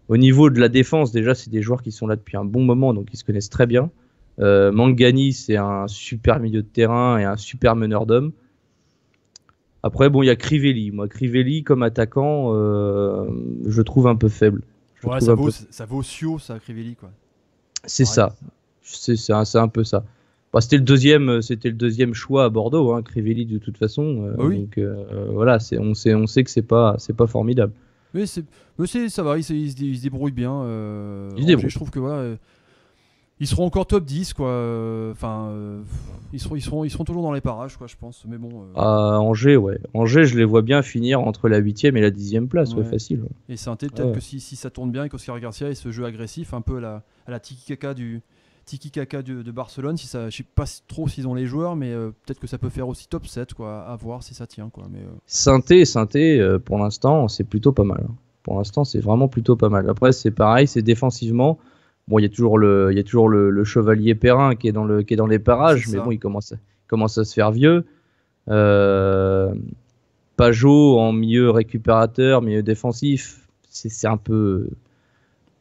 au niveau de la défense, déjà, c'est des joueurs qui sont là depuis un bon moment, donc ils se connaissent très bien. Mangani, c'est un super milieu de terrain et un super meneur d'hommes. Après, bon, il y a Crivelli. Moi, Crivelli, comme attaquant, euh, je trouve un peu faible. ça, vaut, peu... ça vaut Sio, ça, Crivelli, quoi. C'est ça. C'est un peu ça. Bah, c'était le deuxième, euh, c'était le deuxième choix à Bordeaux, hein, Crivelli de toute façon. Euh, ah donc euh, on sait, on sait que c'est pas, c'est pas formidable. Mais c'est, ça va, il, se débrouille bien. se Je trouve que voilà, ils seront encore top 10 quoi. Euh, enfin, euh, ils seront ils seront ils seront toujours dans les parages quoi, je pense. Mais bon. À euh. ah, Angers, ouais. Angers, je les vois bien finir entre la 8 et la 10 place, ouais. facile. Et saint peut-être que si, si, ça tourne bien et qu'Oscar Garcia et ce jeu agressif, un peu à la, à la tiki caca du tiki caca de, Barcelone, si ça, je sais pas trop s'ils ont les joueurs, mais peut-être que ça peut faire aussi top 7 quoi, à voir si ça tient quoi. Mais synthé, synthé, pour l'instant, c'est plutôt pas mal. Hein. Pour l'instant, c'est vraiment plutôt pas mal. Après, c'est pareil, c'est défensivement Bon, il y a toujours le, il y toujours le, chevalier Perrin qui est dans, le, qui dans les parages, mais bon, il commence, commence à se faire vieux. Euh, Pajot en milieu récupérateur, milieu défensif, c'est un peu,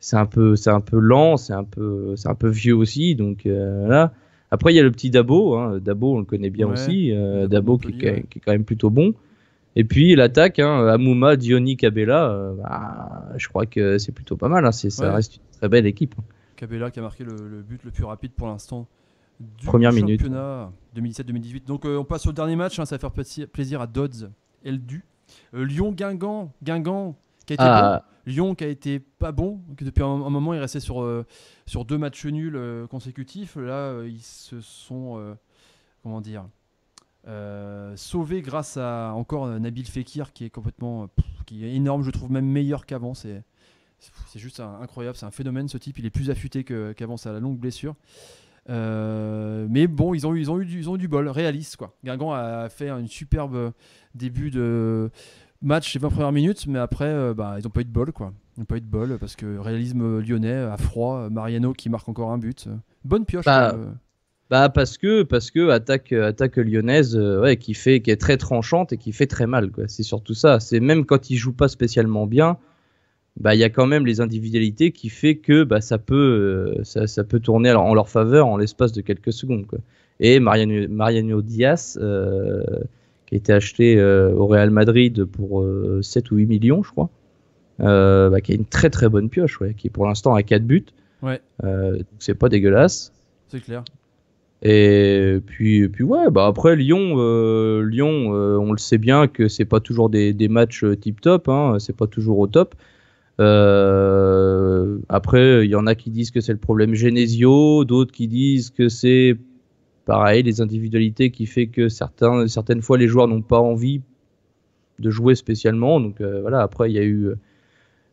c'est un peu, c'est un peu lent, c'est un peu, c'est un peu vieux aussi. Donc euh, après il y a le petit Dabo, hein. Dabo on le connaît bien aussi, euh, Dabo qui, qui, est quand même plutôt bon. Et puis l'attaque, hein, Amouma, Diony, Cabella, bah, je crois que c'est plutôt pas mal. Hein. ça reste une très belle équipe. Hein qui a marqué le, but le plus rapide pour l'instant du championnat 2017-2018. Donc euh, on passe au dernier match, hein, ça va faire plaisir à Dodds, Eldu. du euh, Lyon-Guingamp, Guingamp qui a été ah. Lyon qui a été pas bon, que depuis un, moment il restait sur, euh, sur deux matchs nuls consécutifs. Là ils se sont, comment dire, sauvés grâce à encore Nabil Fekir qui est complètement, qui est énorme, je trouve même meilleur qu'avant. C'est c'est juste incroyable, c'est un phénomène ce type. Il est plus affûté qu'avant à la longue blessure. Euh, mais bon, ils ont, eu, ils, ont eu du, ont du bol, réaliste quoi. Guingamp a fait un superbe début de match, les 20 premières minutes, mais après, euh, bah, ils n'ont pas eu de bol quoi. Ils n'ont pas eu de bol parce que réalisme lyonnais à froid, Mariano qui marque encore un but. Bonne pioche. Bah, euh, bah parce que parce que attaque attaque lyonnaise ouais, qui fait qui est très tranchante et qui fait très mal C'est surtout ça. C'est même quand il joue pas spécialement bien bah il y a quand même les individualités qui fait que bah ça peut euh, ça, ça, peut tourner alors, en leur faveur en l'espace de quelques secondes Et Mariano, Mariano Diaz euh, qui a été acheté euh, au Real Madrid pour 7 ou 8 millions je crois. Bah, qui a une très très bonne pioche ouais, qui est pour l'instant à 4 buts. Ouais. c'est pas dégueulasse. C'est clair. Et puis, puis ouais, bah après Lyon, Lyon, on le sait bien que c'est pas toujours des, des matchs tip top, hein, c'est pas toujours au top. Euh, après, il y en a qui disent que c'est le problème Genesio, d'autres qui disent que c'est pareil, les individualités qui fait que certains, certaines fois les joueurs n'ont pas envie de jouer spécialement. Donc euh, voilà, après, il y a eu.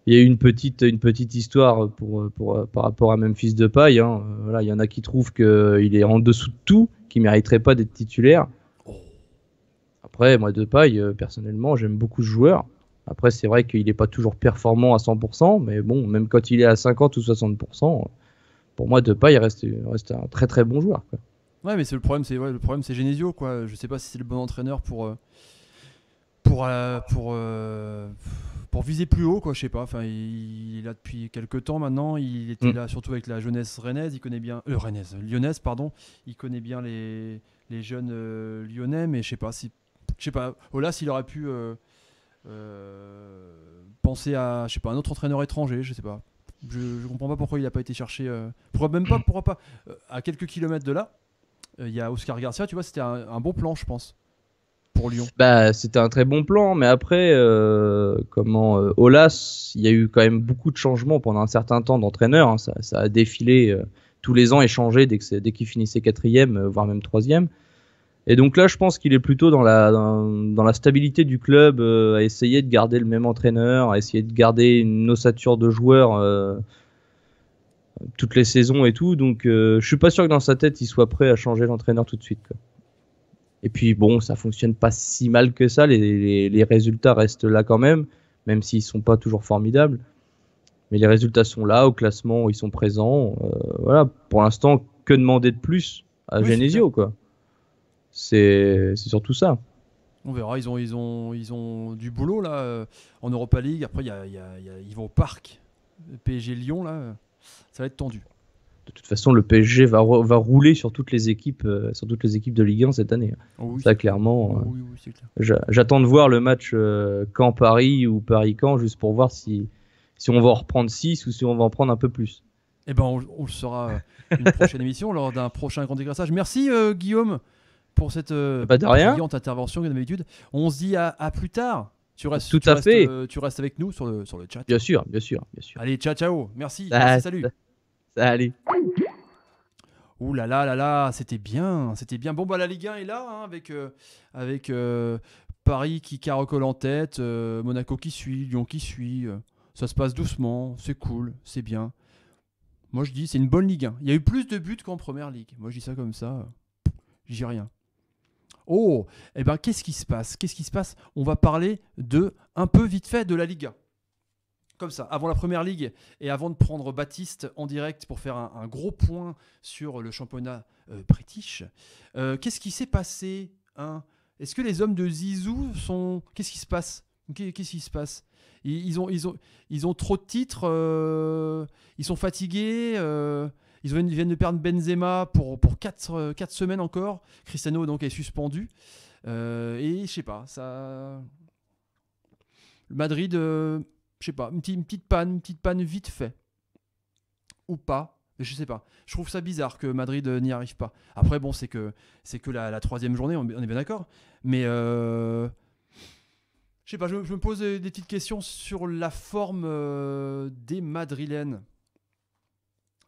une petite, une petite histoire pour, pour, par rapport à Memphis de paille. Hein. Voilà, il y en a qui trouvent qu'il euh, est en dessous de tout, qu'il ne mériterait pas d'être titulaire. Oh. Après, moi, de paille, personnellement, j'aime beaucoup ce joueur. Après, c'est vrai qu'il n'est pas toujours performant à 100%, mais bon, même quand il est à 50 ou 60%, pour moi, de Depay il reste un très très bon joueur. Quoi. Ouais, mais c'est le problème, c'est le problème, c'est Genesio, quoi. Je sais pas si c'est le bon entraîneur pour euh, pour euh, pour euh, pour viser plus haut, quoi. Je sais pas. Enfin, il, est là depuis quelques temps maintenant. Il était hmm. là surtout avec la jeunesse rennaise. Il connaît bien, lyonnaise, pardon. Il connaît bien les les jeunes lyonnais, mais je sais pas si, je sais pas. Olas, s'il aurait pu euh, penser à je sais pas, un autre entraîneur étranger, je sais pas. Je, ne comprends pas pourquoi il n'a pas été cherché. Euh, pourquoi même pas, pourquoi pas euh, À quelques kilomètres de là, il y a Oscar Garcia, tu vois, c'était un, bon plan, je pense. Pour Lyon bah, C'était un très bon plan, mais après, comment il y a eu quand même beaucoup de changements pendant un certain temps d'entraîneur. Hein. ça, a défilé tous les ans et changé dès qu'il finissait quatrième, voire même troisième. Et donc là, je pense qu'il est plutôt dans la, dans, la stabilité du club, euh, à essayer de garder le même entraîneur, à essayer de garder une ossature de joueurs euh, toutes les saisons et tout. Donc je euh, je suis pas sûr que dans sa tête, il soit prêt à changer l'entraîneur tout de suite. Et puis bon, ça fonctionne pas si mal que ça, les, les, résultats restent là quand même, même s'ils sont pas toujours formidables. Mais les résultats sont là, au classement, ils sont présents. voilà, pour l'instant, que demander de plus à Genesio, quoi. C'est surtout ça. On verra, ils ont, ils ont, ils ont du boulot là euh, en Europa League. Après, y a, y a, ils vont au parc. PSG Lyon, là, euh, ça va être tendu. De toute façon, le PSG va, va rouler sur toutes les équipes, euh, sur toutes les équipes de Ligue 1 cette année. ça, clairement. J'attends de voir le match euh, paris ou paris camp juste pour voir si, si on va en reprendre 6 ou si on va en prendre un peu plus. Eh ben, on, le saura une prochaine émission lors d'un prochain grand dégraissage. Merci, Guillaume pour cette euh, bah, brillante intervention d'habitude. On se dit à, plus tard. Tu restes, Tout à fait. Euh, avec nous sur le, sur le chat. Bien sûr, bien sûr, bien sûr. Allez, ciao, ciao. Merci. Bah, salut. Bah, salut. Ouh là là là là, c'était bien, c'était bien. Bon bah la Ligue 1 est là hein, avec euh, avec Paris qui caracole en tête, Monaco qui suit, Lyon qui suit. ça se passe doucement, c'est cool, c'est bien. Moi je dis c'est une bonne Ligue 1. Il y a eu plus de buts qu'en première ligue. Moi je dis ça comme ça. j'ai rien. Oh, eh ben qu'est-ce qui se passe Qu'est-ce qui se passe On va parler de un peu vite fait de la Liga. Comme ça, avant la première ligue et avant de prendre Baptiste en direct pour faire un, gros point sur le championnat euh, british, euh, qu'est-ce qui s'est passé hein Est-ce que les hommes de Zizou sont. Qu'est-ce qui se passe Qu'est-ce qui se passe ils, ont, ils, ont, ils ont trop de titres, euh, ils sont fatigués, ils, viennent de perdre Benzema pour, pour 4, euh, semaines encore. Cristiano donc est suspendu. Euh, et je sais pas, ça. Madrid, euh, je sais pas, une petite, panne, une petite panne vite fait. Ou pas. Je sais pas. Je trouve ça bizarre que Madrid n'y arrive pas. Après, bon, c'est que c'est que la, troisième journée, on, est bien d'accord. Mais je sais pas, je, me pose des, petites questions sur la forme des Madrilènes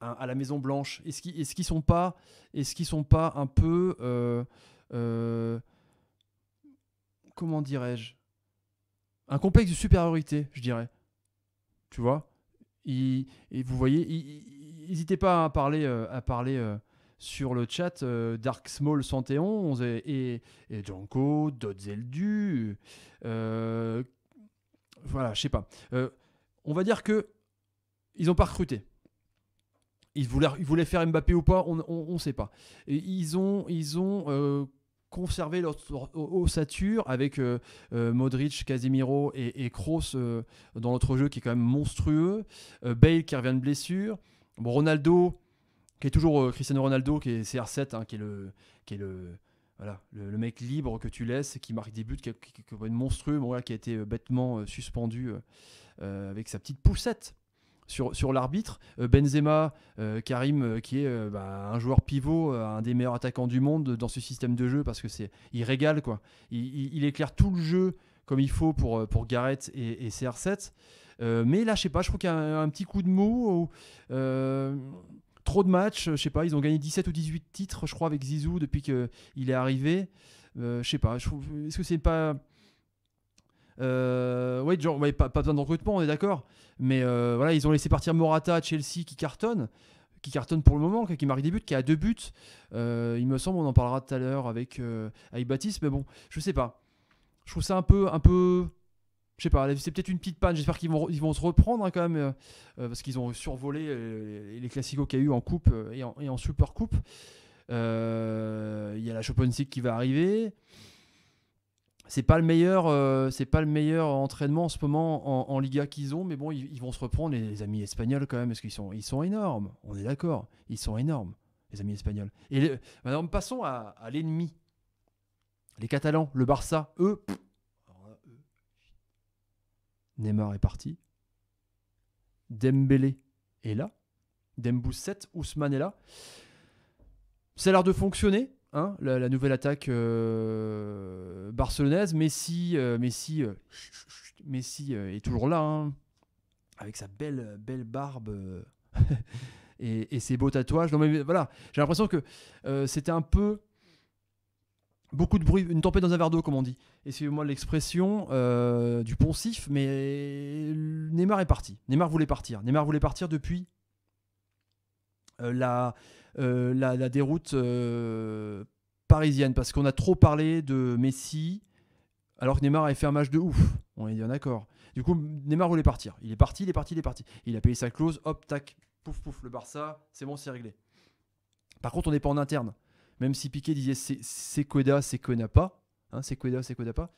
à, la Maison Blanche Est-ce qu'ils est sont pas, ce sont pas un peu, euh, euh, comment dirais-je, un complexe de supériorité, je dirais. Tu vois Et vous voyez, n'hésitez pas à parler, euh, à parler sur le chat Dark Small 111 et, et, et Janko, Dodzeldu. voilà, je sais pas. on va dire que ils n'ont pas recruté. Ils voulaient, ils voulaient faire Mbappé ou pas, on ne sait pas. Et ils ont, ils ont euh, conservé leur, ossature avec euh, euh, Modric, Casemiro et, et Kroos dans notre jeu qui est quand même monstrueux. Bale qui revient de blessure. Bon, Ronaldo, qui est toujours Cristiano Ronaldo, qui est CR7, hein, qui est le. Qui est le voilà, le, mec libre que tu laisses, qui marque des buts, qui, est monstrueux, bon, voilà, qui a été bêtement suspendu avec sa petite poussette sur, sur l'arbitre. Euh, Benzema, euh, Karim, euh, qui est bah, un joueur pivot, un des meilleurs attaquants du monde dans ce système de jeu, parce que c'est il régale, quoi. Il, éclaire tout le jeu comme il faut pour, pour Garrett et, CR7. mais là, je sais pas, je trouve qu'il y a un, petit coup de mou. trop de matchs, je sais pas, ils ont gagné 17 ou 18 titres, je crois, avec Zizou depuis qu'il est arrivé. Je je sais pas, est-ce que c'est pas euh, ouais, pas, pas, besoin de recrutement, on est d'accord. Mais euh, voilà, ils ont laissé partir Morata, Chelsea qui cartonne, qui cartonne pour le moment, qui marque des buts, qui a deux buts. Euh, il me semble, on en parlera tout à l'heure avec, avec Baptiste, mais bon, je sais pas. Je trouve ça un peu, un peu, je sais pas, c'est peut-être une petite panne. J'espère qu'ils vont, ils vont se reprendre hein, quand même, parce qu'ils ont survolé les classiques qu'il y a eu en coupe et, en, et en, super coupe. Il y a la Champions League qui va arriver c'est pas le meilleur, euh, c'est pas le meilleur entraînement en ce moment en, Liga qu'ils ont, mais bon, ils, vont se reprendre les, amis espagnols quand même, parce qu'ils sont, ils sont énormes. On est d'accord, ils sont énormes, les amis espagnols. Et maintenant, passons à, l'ennemi, les Catalans, le Barça, eux. Neymar est parti, Dembélé est là, Dembou 7, Ousmane est là. C'est l'air de fonctionner. Hein, la, nouvelle attaque euh, barcelonaise. Messi, euh, Messi, euh, est toujours là, hein, avec sa belle, belle barbe et, ses beaux tatouages. voilà, j'ai l'impression que c'était un peu beaucoup de bruit, une tempête dans un verre d'eau, comme on dit. Excusez-moi l'expression du poncif, mais Neymar est parti. Neymar voulait partir. Neymar voulait partir depuis la, euh, la, déroute euh, parisienne, parce qu'on a trop parlé de Messi, alors que Neymar avait fait un match de ouf, on est bien d'accord. Du coup, Neymar voulait partir. Il est parti, il est parti, il est parti. Il a payé sa clause, hop, tac, pouf, pouf, le Barça, c'est bon, c'est réglé. Par contre, on n'est pas en interne. Même si Piqué disait c'est Coda, c'est n'a pas, hein, c'est Coda, c'est Coda pas,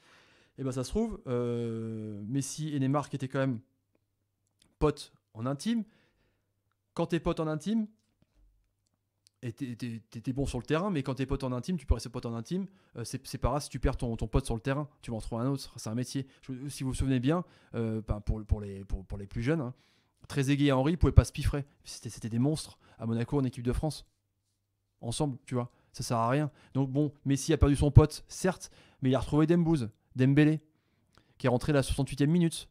et eh ben ça se trouve, euh, Messi et Neymar qui étaient quand même potes en intime, quand t'es pote en intime, t'es bon sur le terrain, mais quand t'es pote en intime, tu peux rester pote en intime. Euh, c'est pas grave si tu perds ton, ton, pote sur le terrain, tu vas en trouver un autre. C'est un métier. si vous vous souvenez bien, euh, ben, pour, pour, les, pour, les plus jeunes, hein, très aigué Henri pouvait pas se piffrer. C'était des monstres à Monaco en équipe de France. Ensemble, tu vois. Ça sert à rien. Donc bon, Messi a perdu son pote, certes, mais il a retrouvé Dembouze, Dembélé, qui est rentré à la 68e minute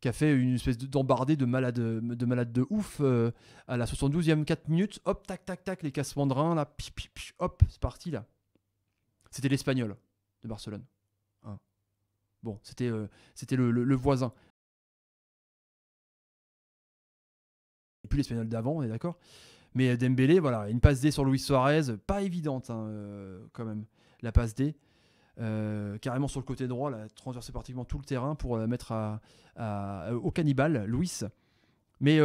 qui a fait une espèce d'embardée de malade, de malade de ouf euh, à la 72e, 4 minutes. Hop, tac, tac, tac, les casse de là, hop, c'est parti, là. C'était l'Espagnol de Barcelone. Hein. Bon, c'était euh, le, voisin. Et puis l'Espagnol d'avant, on est d'accord mais Dembélé, voilà, une passe D sur Luis Suarez, pas évidente hein, euh, quand même, la passe D. Euh, carrément sur le côté droit, là, transverser pratiquement tout le terrain pour euh, mettre euh, au cannibale, Louis. Mais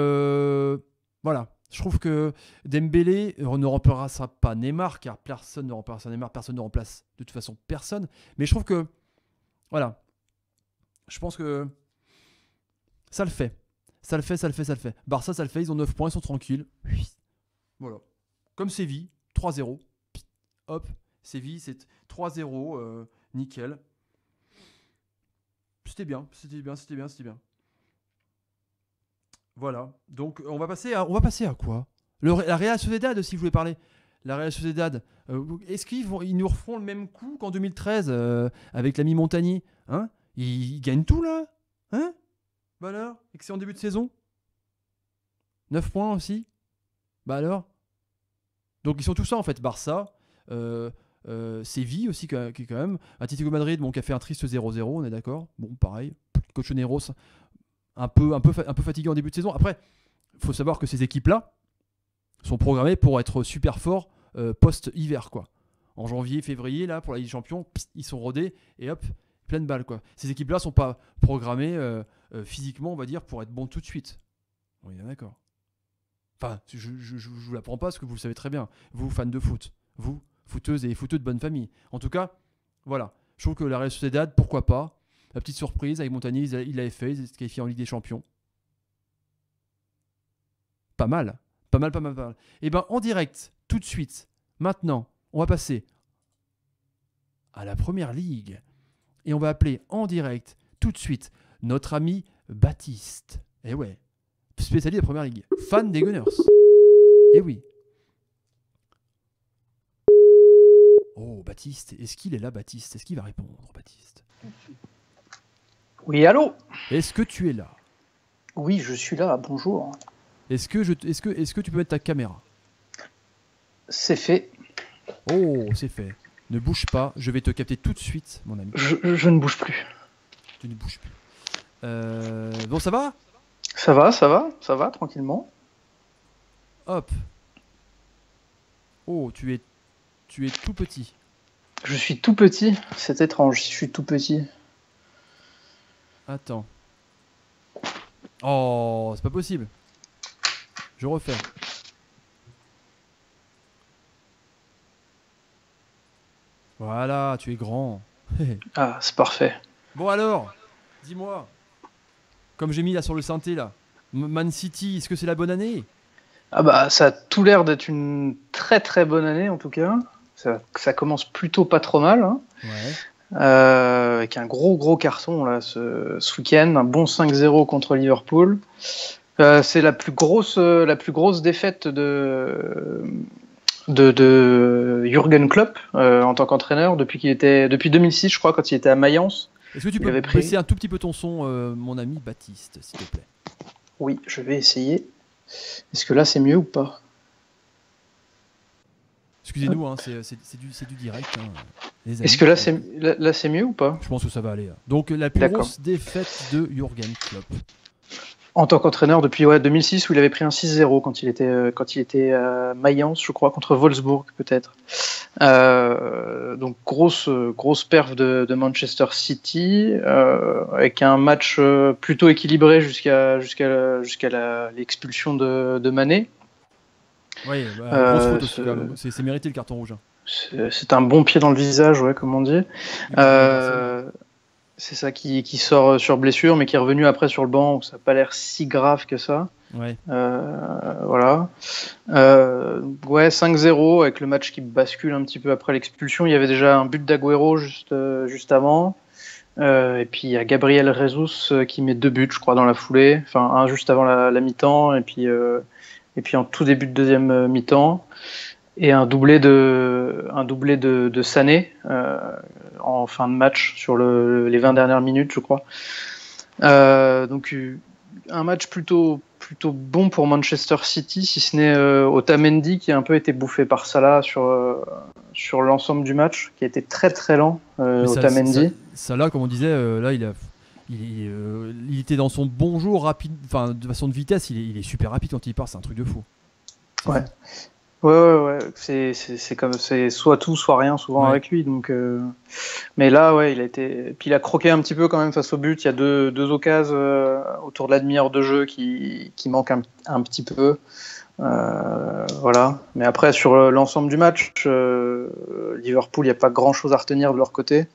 voilà, je trouve que Dembélé ne remplacera pas Neymar, car personne ne remplacera Neymar, personne ne remplace de toute façon personne. Mais je trouve que, voilà, je pense que ça le fait. Ça le fait, ça le fait, ça le fait. Barça, ça le fait, ils ont 9 points, ils sont tranquilles. Voilà. Comme Séville, 3-0. Hop, Séville, c'est 3-0, euh, nickel. C'était bien, c'était bien, c'était bien, c'était bien. Voilà. Donc on va passer à, on va passer à quoi La Real Sociedad, si je voulais parler. La Real Sociedad. Euh, est-ce qu'ils nous referont le même coup qu'en 2013 euh, avec l'ami Montagny Hein ils, gagnent tout là Hein Bah alors Et que c'est en début de saison 9 points aussi Bah alors Donc ils sont tous ça en fait. Barça, euh, c'est Séville aussi, qui est quand même. Atletico Madrid, bon, qui a fait un triste 0-0, on est d'accord. Bon, pareil. Cochoneros, un peu, un, peu, un peu fatigué en début de saison. Après, faut savoir que ces équipes-là sont programmées pour être super forts euh, post-hiver, quoi. En janvier, février, là, pour la Ligue des Champions, ils sont rodés et hop, pleine balle, quoi. Ces équipes-là sont pas programmées euh, physiquement, on va dire, pour être bons tout de suite. On est d'accord. Enfin, je ne vous l'apprends pas, parce que vous le savez très bien, vous, fans de foot. Vous, Fouteuse et fouteux de bonne famille. En tout cas, voilà. Je trouve que la Real Sociedad, pourquoi pas La petite surprise avec Montagny, il l'avait fait, il s'est qualifié en Ligue des Champions. Pas mal. Pas mal, pas mal, pas mal. Et eh bien, en direct, tout de suite, maintenant, on va passer à la première ligue. Et on va appeler en direct, tout de suite, notre ami Baptiste. Eh ouais, spécialiste de première ligue, fan des Gunners. Eh oui, Oh, Baptiste, est-ce qu'il est là, Baptiste Est-ce qu'il va répondre, Baptiste Oui, allô Est-ce que tu es là Oui, je suis là, bonjour. Est-ce que, que, est que tu peux mettre ta caméra C'est fait. Oh, c'est fait. Ne bouge pas, je vais te capter tout de suite, mon ami. Je, ne bouge plus. Tu ne bouges plus. Euh, bon, ça va Ça va, ça va, ça va, tranquillement. Hop. Oh, tu es tu es tout petit. Je suis tout petit C'est étrange je suis tout petit. Attends. Oh, c'est pas possible. Je refais. Voilà, tu es grand. ah, c'est parfait. Bon alors, dis-moi, comme j'ai mis là sur le synthé là, Man City, est-ce que c'est la bonne année Ah bah ça a tout l'air d'être une très très bonne année en tout cas. Ça, commence plutôt pas trop mal. Hein. Euh, avec un gros gros carton là ce, week-end, un bon 5-0 contre Liverpool. Euh, c'est la plus grosse euh, la plus grosse défaite de de, Jürgen Klopp en tant qu'entraîneur depuis qu'il était depuis 2006 je crois quand il était à Mayence. Est-ce que tu peux presser un tout petit peu ton son, mon ami Baptiste, s'il te plaît Oui, je vais essayer. Est-ce que là c'est mieux ou pas Excusez-nous, hein, c'est, du, direct. Hein. Est-ce que là euh, c'est, là, c'est mieux ou pas Je pense que ça va aller. Hein. Donc la plus grosse défaite de Jürgen Klopp. En tant qu'entraîneur depuis 2006 où il avait pris un 6-0 quand il était euh, quand il était à euh, Mayence, je crois, contre Wolfsburg peut-être. donc grosse grosse perf de, Manchester City avec un match plutôt équilibré jusqu'à jusqu'à jusqu'à l'expulsion de, de Mané. Bah, euh, c'est mérité le carton rouge. Hein. C'est un bon pied dans le visage, ouais, comme on dit. Euh, c'est ça qui, sort euh, sur blessure, mais qui est revenu après sur le banc, ça n'a pas l'air si grave que ça. voilà. ouais, 5-0 avec le match qui bascule un petit peu après l'expulsion. Il y avait déjà un but d'Aguero juste, juste avant. et puis il y a Gabriel Rezus qui met deux buts, je crois, dans la foulée. Enfin, un juste avant la, la mi-temps. Et puis et puis en tout début de deuxième euh, mi-temps et un doublé de un doublé de, Sané euh, en fin de match sur les 20 dernières minutes je crois euh, donc un match plutôt plutôt bon pour Manchester City si ce n'est Otamendi qui a un peu été bouffé par Salah sur sur l'ensemble du match qui a été très très lent Otamendi Salah comme on disait là il a il, euh, il, était dans son bonjour rapide, enfin de façon de vitesse, il est, super rapide quand il part, c'est un truc de fou. Ouais. ouais. ouais, c'est, comme c'est soit tout, soit rien souvent avec lui. Donc, euh, mais là, ouais, il a été, puis il a croqué un petit peu quand même face au but. Il y a deux, deux occasions euh, autour de la demi-heure de jeu qui, qui manquent un, petit peu. voilà. Mais après, sur l'ensemble du match, Liverpool, il n'y a pas grand chose à retenir de leur côté.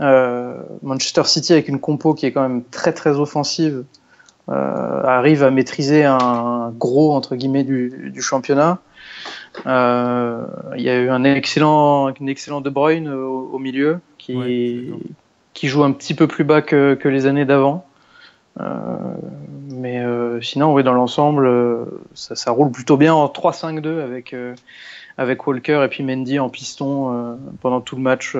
Euh, Manchester City avec une compo qui est quand même très très offensive euh, arrive à maîtriser un gros entre guillemets du, championnat. Euh, il y a eu un excellent, un excellent De Bruyne au, milieu qui, qui joue un petit peu plus bas que, que les années d'avant. mais euh, sinon, dans l'ensemble, ça, ça, roule plutôt bien en 3-5-2 avec, avec Walker et puis Mendy en piston pendant tout le match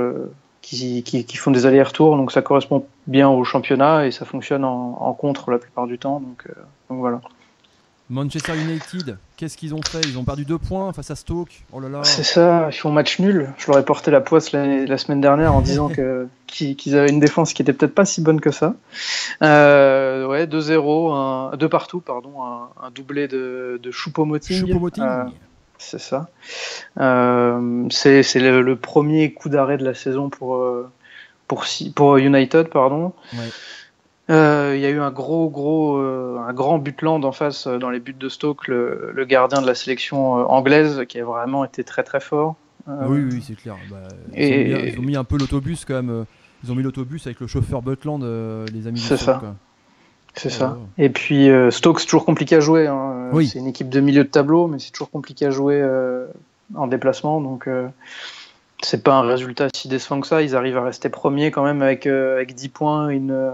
qui, font des allers-retours. Donc ça correspond bien au championnat et ça fonctionne en, contre la plupart du temps. Euh, donc, voilà. Manchester United, qu'est-ce qu'ils ont fait Ils ont perdu deux points face à Stoke. Oh là là. C'est ça, ils font match nul. Je leur ai porté la poisse la, semaine dernière en disant que, qu'ils avaient une défense qui était peut-être pas si bonne que ça. Euh, ouais, 2-0, 2 partout, pardon, un, doublé de, de Choupo-Moting. Euh, c'est ça. Euh, c'est le, premier coup d'arrêt de la saison pour, euh, pour, pour United. pardon. Euh, il y a eu un gros, gros, un grand butland en face dans les buts de Stoke, le, gardien de la sélection anglaise, qui a vraiment été très, très fort. oui, oui, c'est clair. Bah, ils, ont mis, un peu l'autobus quand même. Ils ont mis l'autobus avec le chauffeur Butland, les amis. de ça. C'est euh, ça. Et puis euh, Stoke, c'est toujours compliqué à jouer. Hein. Euh, c'est une équipe de milieu de tableau, mais c'est toujours compliqué à jouer en déplacement. Donc, c'est pas un résultat si décevant que ça. Ils arrivent à rester premiers quand même avec, avec 10 points, une,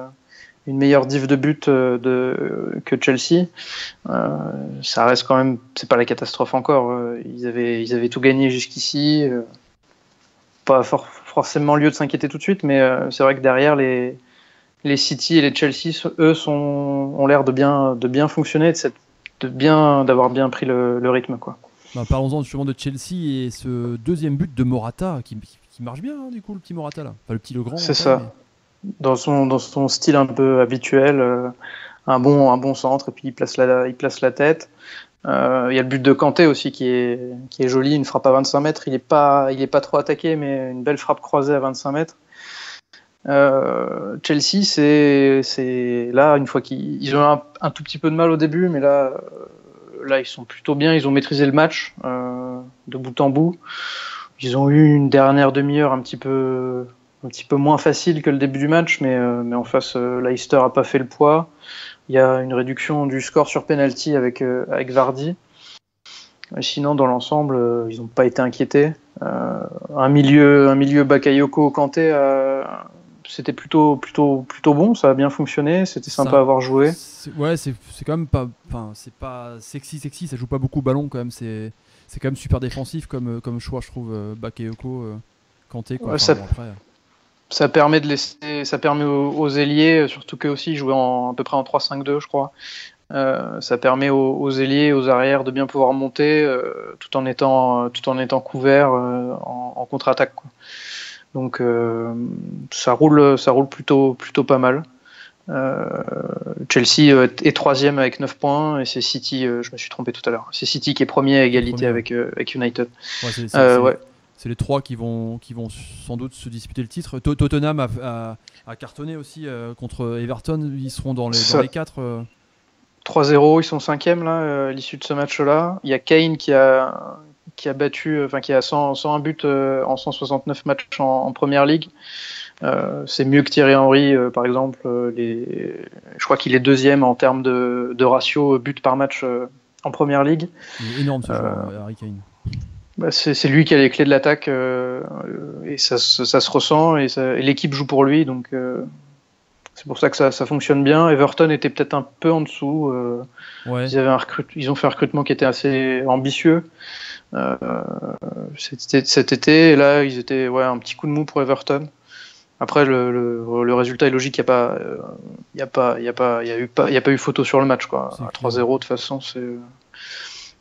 une meilleure div de but de, que Chelsea. ça reste quand même, c'est pas la catastrophe encore. Ils avaient, ils avaient tout gagné jusqu'ici. pas forcément lieu de s'inquiéter tout de suite, mais c'est vrai que derrière les les City et les Chelsea, eux, ont l'air de bien, de bien fonctionner, de bien d'avoir bien pris le, rythme, quoi. Ben, parlons-en justement de Chelsea et ce deuxième but de Morata qui, marche bien, hein, du coup, le petit Morata là, le petit Legrand. C'est ça. Dans son dans son style un peu habituel, euh, un bon un bon centre et puis il place la il place la tête. Euh, il y a le but de Kanté aussi qui est qui est joli, une frappe à 25 mètres. Il n'est pas pas trop attaqué, mais une belle frappe croisée à 25 mètres. Euh, Chelsea, c'est là, une fois qu'ils ont un, tout petit peu de mal au début, mais là, euh, là, ils sont plutôt bien, ils ont maîtrisé le match euh, de bout en bout. Ils ont eu une dernière demi-heure un petit peu moins facile que le début du match, mais, en face, Leicester n'a pas fait le poids. Il y a une réduction du score sur penalty avec, avec Vardy. sinon, dans l'ensemble, ils n'ont pas été inquiétés. un milieu, un milieu Bakayoko Kanté a, c'était plutôt plutôt plutôt bon, ça a bien fonctionné, c'était sympa à avoir joué. Ouais, c'est quand même pas enfin c'est pas sexy sexy, ça joue pas beaucoup ballon quand même, c'est c'est quand même super défensif comme euh, comme choix je trouve euh, Bakayoko euh, Kanté ça, permet de laisser ça permet aux, ailiers surtout que aussi jouer en à peu près en 3-5-2 je crois. ça permet aux, aux, ailiers, aux arrières de bien pouvoir monter tout en étant tout en étant couvert en, contre-attaque donc euh, ça roule, ça roule plutôt, plutôt pas mal. Euh, Chelsea euh, est troisième avec 9 points et c'est City, je me suis trompé tout à l'heure, c'est City qui est premier à égalité Avec, avec, United. c'est, les trois qui vont, qui vont sans doute se disputer le titre. Tottenham a, cartonné aussi contre Everton, ils seront dans les, dans les quatre. 3-0, ils sont cinquième là, à l'issue de ce match-là. Il y a Kane qui a, qui a battu, euh, enfin qui a 100, 101 buts euh, en 169 matchs en, première ligue. Euh, c'est mieux que Thierry Henry, par exemple. les... Je crois qu'il est deuxième en termes de, ratio but par match en première ligue. énorme Harry Kane. Bah, c'est lui qui a les clés de l'attaque et ça, se ressent et, l'équipe joue pour lui. Donc c'est pour ça que ça, fonctionne bien. Everton était peut-être un peu en dessous. Ils, avaient un recrut... Ils, ont fait un recrutement qui était assez ambitieux. Euh, cet, été, là, ils étaient ouais, un petit coup de mou pour Everton. Après, le, résultat est logique. Il n'y a pas, il euh, a pas, il a pas, il eu a pas eu photo sur le match quoi. 3-0 de toute façon, c'est.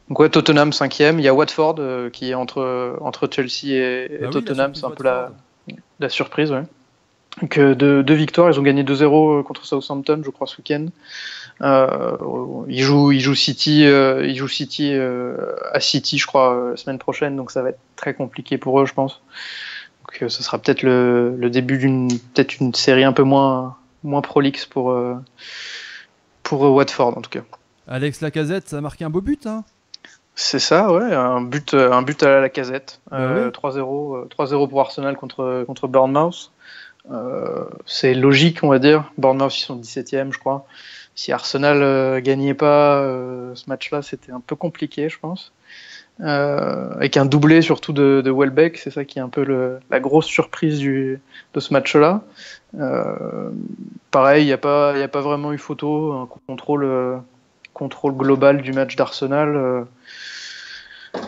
Donc ouais, Tottenham cinquième. Il y a Watford euh, qui est entre entre Chelsea et, bah Tottenham, c'est un peu la, surprise. Ouais. deux, victoires, ils ont gagné 2-0 contre Southampton, je crois, ce week-end. Euh, il, joue, il joue City, euh, il joue City euh, à City, je crois, la euh, semaine prochaine, donc ça va être très compliqué pour eux, je pense. Donc ça euh, sera peut-être le, le, début d'une peut-être une série un peu moins moins prolixe pour euh, pour Watford en tout cas. Alex Lacazette, ça a marqué un beau but, hein C'est ça, ouais, un but, un but à la Lacazette, 3-0, bah 3-0 pour Arsenal contre contre Bournemouth. c'est logique, on va dire. Bournemouth ils sont 17e, je crois si Arsenal euh, gagnait pas euh, ce match-là, c'était un peu compliqué, je pense. Euh, avec un doublé surtout de, de Welbeck, c'est ça qui est un peu la grosse surprise du, de ce match-là. pareil, il n'y a, pas, a pas vraiment eu photo, un contrôle, contrôle global du match d'Arsenal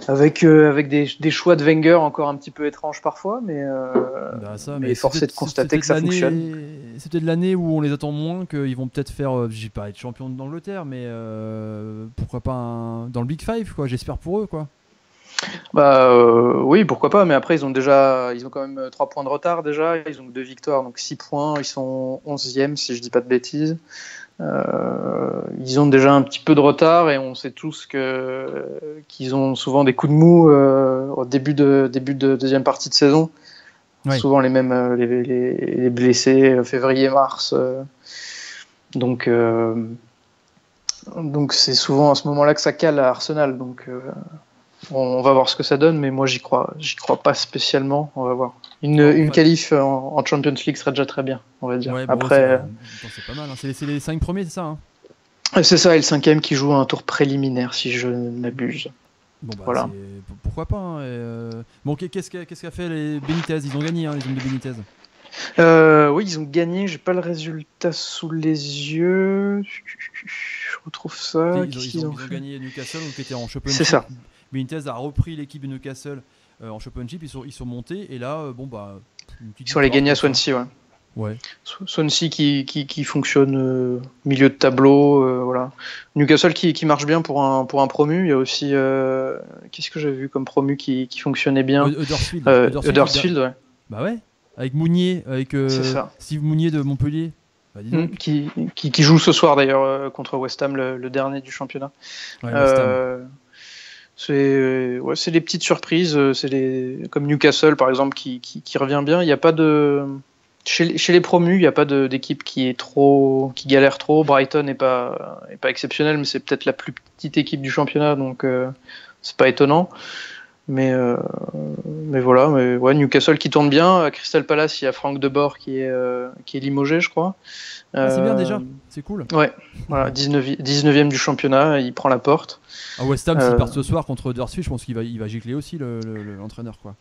avec, euh, avec des, choix de Wenger encore un petit peu étranges parfois, mais, euh, bah, de constater que ça fonctionne. C'est peut-être l'année où on les attend moins, qu'ils vont peut-être faire, euh, j'ai pas être champion d'Angleterre, mais euh, pourquoi pas dans le Big Five, quoi. J'espère pour eux, quoi. Bah oui, pourquoi pas. Mais après, ils ont déjà, ils ont quand même 3 points de retard déjà. Ils ont deux victoires, donc 6 points. Ils sont 11e si je dis pas de bêtises. Euh, ils ont déjà un petit peu de retard et on sait tous que qu'ils ont souvent des coups de mou euh, au début de début de deuxième partie de saison. Souvent les mêmes euh, les, blessés février-mars. donc donc c'est souvent à ce moment-là que ça cale à Arsenal. Donc on, va voir ce que ça donne, mais moi j'y crois, j'y crois pas spécialement. On va voir. Une, qualif en, Champions League serait déjà très bien, on va dire. Après, euh, c'est pas mal. Hein. C'est les 5 premiers, c'est ça. Hein c'est ça, et le cinquième qui joue un tour préliminaire, si je n'abuse Bon, bah, voilà. Pourquoi pas hein, euh, Bon, qu'est-ce qu'a fait les Benitez Ils ont gagné, les hommes de Benitez. Euh, oui, ils ont gagné. J'ai pas le résultat sous les yeux. Je retrouve ça. Ils, ce ils, ont, ils ont, gagné Newcastle, en championnat C'est ça. Benitez a repris l'équipe de Newcastle euh, en Championship, ils sont, ils montés, et là, euh, bon, bah. Ils sont allés gagner à Swansea, ouais. Swansea qui, fonctionne euh, milieu de tableau, voilà. Newcastle qui, marche bien pour un, pour un promu. Il y a aussi qu'est-ce que j'ai vu comme promu qui, fonctionnait bien. Huddersfield. Bah. Huddersfield, ouais. Bah ouais. Avec Mounier, avec Steve Mounier de Montpellier. Bah, mm, qui, joue ce soir d'ailleurs contre West Ham, le, dernier du championnat. Ouais, West Ham. C'est euh, ouais, des petites surprises. Euh, c'est comme Newcastle par exemple qui, revient bien. Il n'y a pas de chez, les promus, il n'y a pas d'équipe qui est trop qui galère trop. Brighton n'est pas est pas exceptionnel, mais c'est peut-être la plus petite équipe du championnat, donc euh, c'est pas étonnant. Mais voilà. Mais ouais, Newcastle qui tourne bien. À Crystal Palace, il y a Franck Debord qui qui est limogé, je crois. Ah, c'est bien déjà, euh, c'est cool. Ouais, 19, e du championnat, il prend la porte. À ah, West Ham, s'il euh, part ce soir contre Dersu, je pense qu'il va, il va gicler aussi l'entraîneur. Le,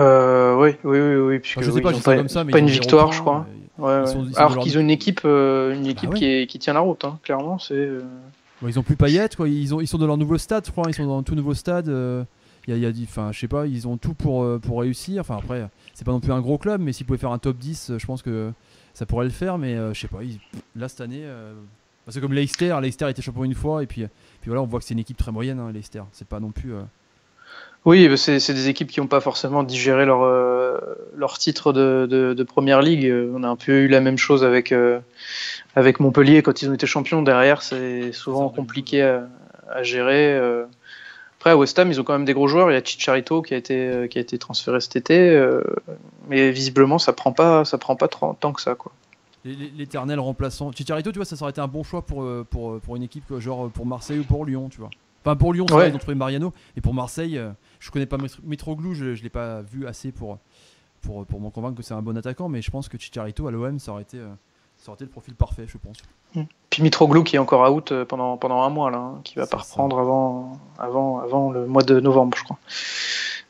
euh, oui, oui, oui, oui puisque, ah, je sais pas, pas, pas une victoire, je crois. Euh, ouais, Alors qu'ils ont une équipe, une équipe qui, qui, tient la route, hein. clairement. C'est. ils ont plus paillettes, quoi. Ils, ont, ils sont dans leur nouveau stade, je crois. Hein. Ils sont dans un tout nouveau stade. Il y a, enfin, je sais pas. Ils ont tout pour pour réussir. Enfin, après, c'est pas non plus un gros club, mais s'ils pouvaient faire un top 10, je pense que ça pourrait le faire, mais euh, je sais pas. là, cette année, euh, bah, c'est comme Leicester. Leicester était champion une fois, et puis, puis voilà, on voit que c'est une équipe très moyenne, hein, Leicester. C'est pas non plus. Euh, oui, c'est des équipes qui n'ont pas forcément digéré leur, leur titre de, première ligue. On a un peu eu la même chose avec, avec Montpellier quand ils ont été champions. Derrière, c'est souvent compliqué à, gérer. Après, à West Ham, ils ont quand même des gros joueurs. Il y a Chicharito qui a été, euh, qui a été transféré cet été. Euh, mais visiblement, ça prend pas, ça prend pas tant que ça. quoi l'éternel remplaçant. Chicharito, tu vois, ça aurait été un bon choix pour, euh, pour, pour, une équipe, genre pour Marseille ou pour Lyon, tu vois. Enfin, pour Lyon, ils ont trouvé Mariano. Et pour Marseille, je ne connais pas Metroglou, je ne l'ai pas vu assez pour, pour, pour m'en convaincre que c'est un bon attaquant. Mais je pense que Chicharito à l'OM, ça aurait été ça le profil parfait, je pense. Hmm. Puis Mitroglou qui est encore out euh, pendant, pendant un mois, là, hein, qui va pas reprendre avant, avant, avant le mois de novembre, je crois.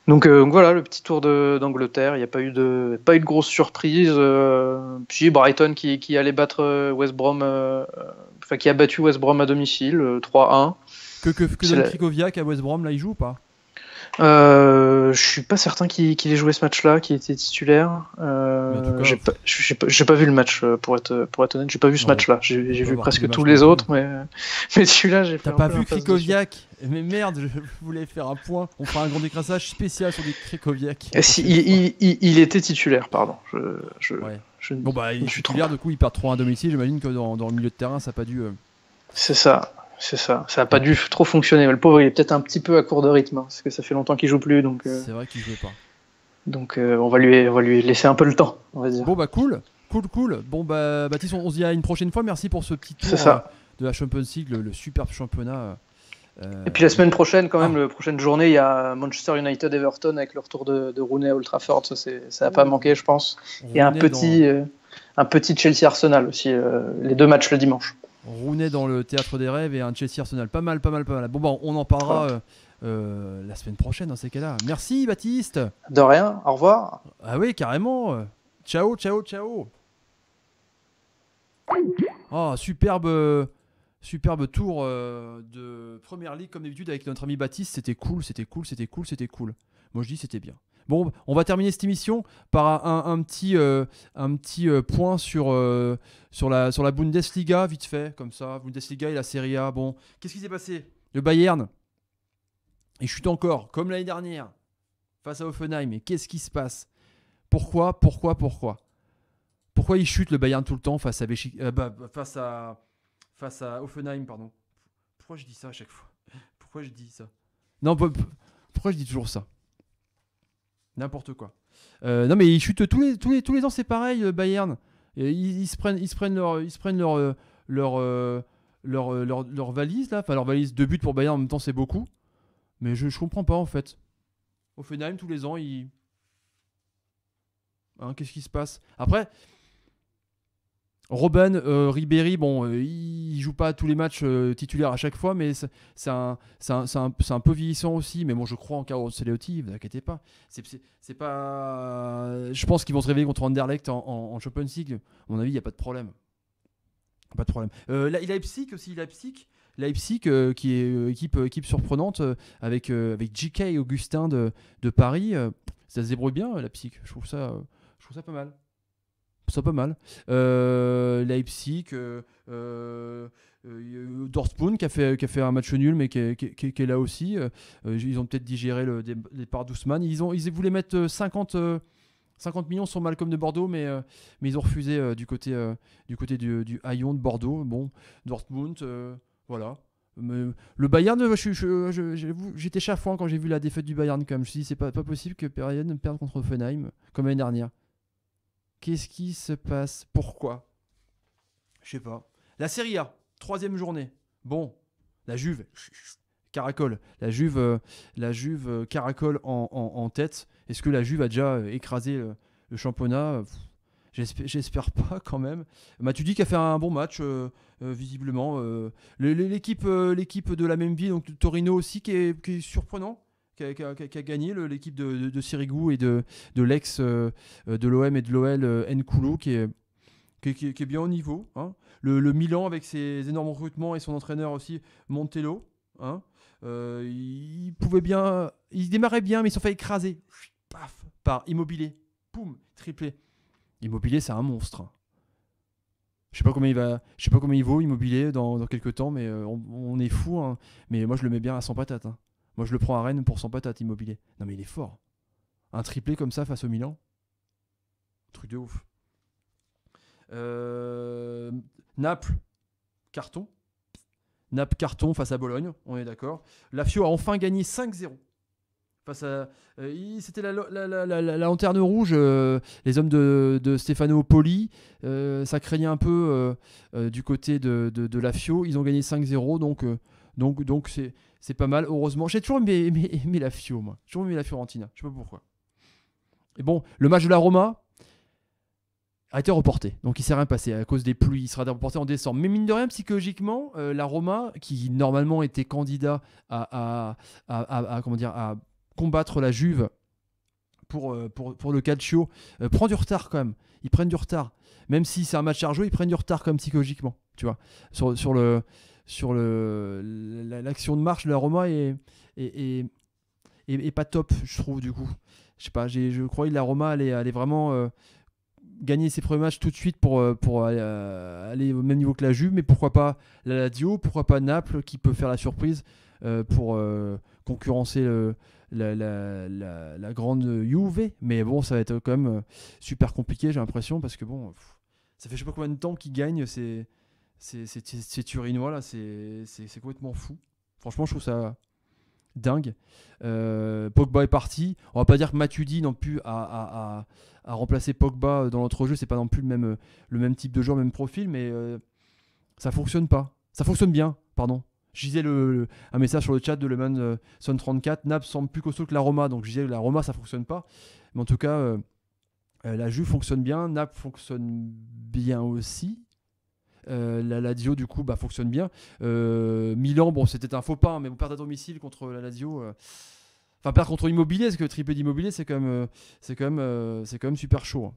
Donc, euh, voilà, le petit tour d'Angleterre, il n'y a pas eu, de, pas eu grosse surprise. Euh, puis Brighton qui, allait battre West Brom, enfin qui a battu West Brom à domicile, 3-1. Que, que, que à West Brom, là, il joue ou pas euh, je suis pas certain qu'il ait joué ce match-là, qu'il était titulaire. Euh, j'ai pas, vu le match euh, pour être pour être honnête, j'ai pas vu ce match-là. J'ai vu presque tous les autres, mais mais celui-là j'ai. T'as pas vu Krikoviak Mais merde, je voulais faire un point. On fera un grand décrassage spécial sur des Krikoviak. Eh, il, était titulaire, pardon. Je, je, bon bah, il, suis titulaire. Du coup, il perd 3 à domicile. J'imagine que dans, dans, le milieu de terrain, ça n'a pas dû. C'est ça. C'est ça. Ça n'a pas dû trop fonctionner. le pauvre, il est peut-être un petit peu à court de rythme, hein, parce que ça fait longtemps qu'il joue plus. Donc. Euh, c'est vrai qu'il joue pas. Donc euh, on va lui, laisser un peu le temps, on va dire. Bon bah cool, cool, cool. Bon bah Baptiste, on, se dit à une prochaine fois. Merci pour ce petit tour ça. Euh, de la Champions League, le, superbe championnat. Et puis la semaine prochaine, quand ah. même, le la prochaine journée, il y a Manchester United Everton avec le retour de, de Rooney à Old Trafford. Ça, n'a pas manqué, je pense. Et un petit, un petit Chelsea Arsenal aussi. les deux matchs le dimanche. Rooney dans le théâtre des rêves et un Chelsea Arsenal. Pas mal, pas mal, pas mal. Bon, bon on en parlera euh, euh, la semaine prochaine dans ces cas-là. Merci Baptiste. De rien, au revoir. Ah oui, carrément. Ciao, ciao, ciao. Oh, superbe, superbe tour euh, de première ligue comme d'habitude avec notre ami Baptiste. C'était cool, c'était cool, c'était cool, c'était cool. Moi je dis c'était bien. Bon, on va terminer cette émission par un, petit, un petit euh, euh, point sur, euh, sur, la, sur la Bundesliga, vite fait, comme ça. Bundesliga et la Serie A. Bon, qu'est-ce qui s'est passé Le Bayern, il chute encore, comme l'année dernière, face à Offenheim. Mais qu'est-ce qui se passe Pourquoi, pourquoi, pourquoi Pourquoi il chute le Bayern tout le temps face à, bah, face à, face à Offenheim pardon. Pourquoi je dis ça à chaque fois Pourquoi je dis ça Non, pourquoi je dis toujours ça N'importe quoi. Euh, non, mais ils chutent tous les, tous les, tous les ans, c'est pareil, euh, Bayern. Ils, ils, se prennent, ils prennent leur, ils prennent leur, euh, leur, leur, leur, valise, là. Enfin, leur valise de buts pour Bayern en même temps, c'est beaucoup. Mais je, comprends pas, en fait. Au final tous les ans, ils. Hein, qu'est-ce qui se passe Après, Robin euh, Ribéry, bon, euh, il joue pas tous les matchs euh, titulaires à chaque fois, mais c'est un, peu vieillissant aussi. Mais bon, je crois en Carlos ne vous inquiétez pas. C'est pas. Je pense qu'ils vont se réveiller contre Anderlecht en, Champions League. À mon avis, il n'y a pas de problème. Pas de problème. Là, il a Leipzig aussi, Leipzig. Leipzig, qui est équipe, équipe surprenante avec, avec JK et Augustin de, Paris. ça se débrouille bien, Leipzig. Je trouve ça, je trouve ça pas mal. C'est pas mal. Euh, Leipzig, euh, euh, Dortmund qui a, fait, qui a fait un match nul mais qui est, là aussi. ils ont peut-être digéré le départ d'Ousmane. Ils, ont, ils voulaient mettre 50... 50 millions sur Malcolm de Bordeaux, mais, mais ils ont refusé du côté, du, côté du, du, de Bordeaux. Bon, Dortmund, voilà. le Bayern, j'étais je, chafouin quand j'ai vu la défaite du Bayern. Quand même. Je me suis dit, c'est pas, pas possible que Bayern perde contre Offenheim, comme l'année dernière. Qu'est-ce qui se passe Pourquoi Je sais pas. La Serie A, troisième journée. Bon, la Juve, caracole. La Juve, euh, la Juve euh, caracole en, tête. Est-ce que la Juve a déjà euh, écrasé le, championnat J'espère pas quand même. dis qu'il a fait un bon match, visiblement. L'équipe de la même ville, donc Torino aussi, qui est, qui est surprenant qui a, gagné l'équipe de, de, Sirigu et de, l'ex euh, euh, de l'OM et de l'OL euh, qui est, qui, est bien au niveau. Hein. Le, Milan, avec ses énormes recrutements et son entraîneur aussi, Montello, hein. Euh, il pouvait bien. Il démarrait bien, mais ils se fait écraser. Paf, par Immobilier. Poum, triplé. Immobilier, c'est un monstre. Hein. Je sais pas comment il va, je sais pas combien il vaut Immobilier dans, dans quelques temps, mais on, est fou. Hein. Mais moi, je le mets bien à 100 patates. Moi, je le prends à Rennes pour son patate immobilier. Non, mais il est fort. Un triplé comme ça face au Milan Truc de ouf. Euh, Naples, carton. Naples, carton face à Bologne, on est d'accord. La Fio a enfin gagné 5-0. Face à, euh, c'était la, lanterne rouge, euh, les hommes de, Stefano Poli, ça craignait un peu du côté de, de, la FIO, ils ont gagné 5-0, donc donc donc c'est c'est pas mal, heureusement. J'ai toujours aimé, la Fio, moi. J'ai la Fiorentina. Je sais pas pourquoi. Et bon, le match de la Roma a été reporté. Donc il s'est rien passé à cause des pluies. Il sera reporté en décembre. Mais mine de rien, psychologiquement, euh, la Roma, qui normalement était candidat à, comment dire, à combattre la Juve pour, euh, pour, le Calcio, euh, prend du retard quand même. Ils prennent du retard. Même si c'est un match à ils prennent du retard comme psychologiquement. Tu vois, sur, sur le sur l'action de marche de la Roma est, pas top, je trouve, du coup. Je sais pas, je croyais que la Roma allait, allait vraiment euh, gagner ses premiers matchs tout de suite pour, euh, pour euh, aller au même niveau que la Juve, mais pourquoi pas la Lazio, pourquoi pas Naples qui peut faire la surprise pour concurrencer La, grande Juve Mais bon, ça va être quand même super compliqué, j'ai l'impression, parce que bon, ça fait je sais pas combien de temps qu'ils gagnent c'est c'est Turinois là, c'est complètement fou. Franchement, je trouve ça dingue. Euh, Pogba est parti. On va pas dire que Matuidi non plus à a, a, a remplacé Pogba dans jeu C'est pas non plus le même, le même type de joueur, même profil, mais euh, ça fonctionne pas. Ça fonctionne bien, pardon. Je disais le, un message sur le chat de Le euh, Son 34. Nap semble plus costaud que la Roma. Donc je disais la Roma, ça fonctionne pas. Mais en tout cas, euh, euh, la Juve fonctionne bien. Nap fonctionne bien aussi. Euh, la Lazio, du coup, bah, fonctionne bien. Euh, Milan, bon, c'était un faux pas, hein, mais mais perdre à domicile contre la Lazio. Euh, enfin, perdre contre Immobilier, parce que triper d'Immobilier, c'est quand même, c'est quand même, c'est quand même super chaud. Hein.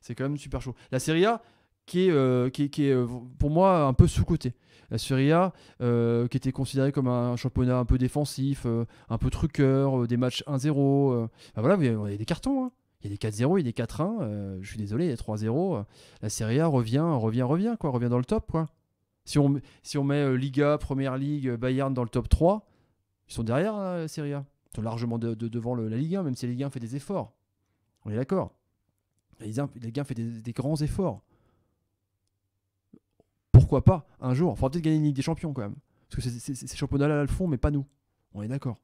C'est quand même super chaud. La Serie A, qui est, qui, est, pour moi un peu sous-côté. La Serie A, qui était considérée comme un championnat un peu défensif, un peu truqueur, des matchs 1-0. voilà, il y a des cartons. Hein. Il y a des 4-0, il y a des 4-1. je suis désolé, il y a 3-0. Euh, la Serie A revient, revient, revient, quoi. Revient dans le top, quoi. Si on, si on met euh, Liga, Première Ligue, Bayern dans le top 3, ils sont derrière hein, la Serie A. Ils sont largement devant le, la Ligue 1, même si la Ligue 1 fait des efforts. On est d'accord. La Ligue 1 fait des, grands efforts. Pourquoi pas un jour Il faudra peut-être gagner une Ligue des Champions quand même. Parce que c'est ces championnats-là le font, mais pas nous. On est d'accord.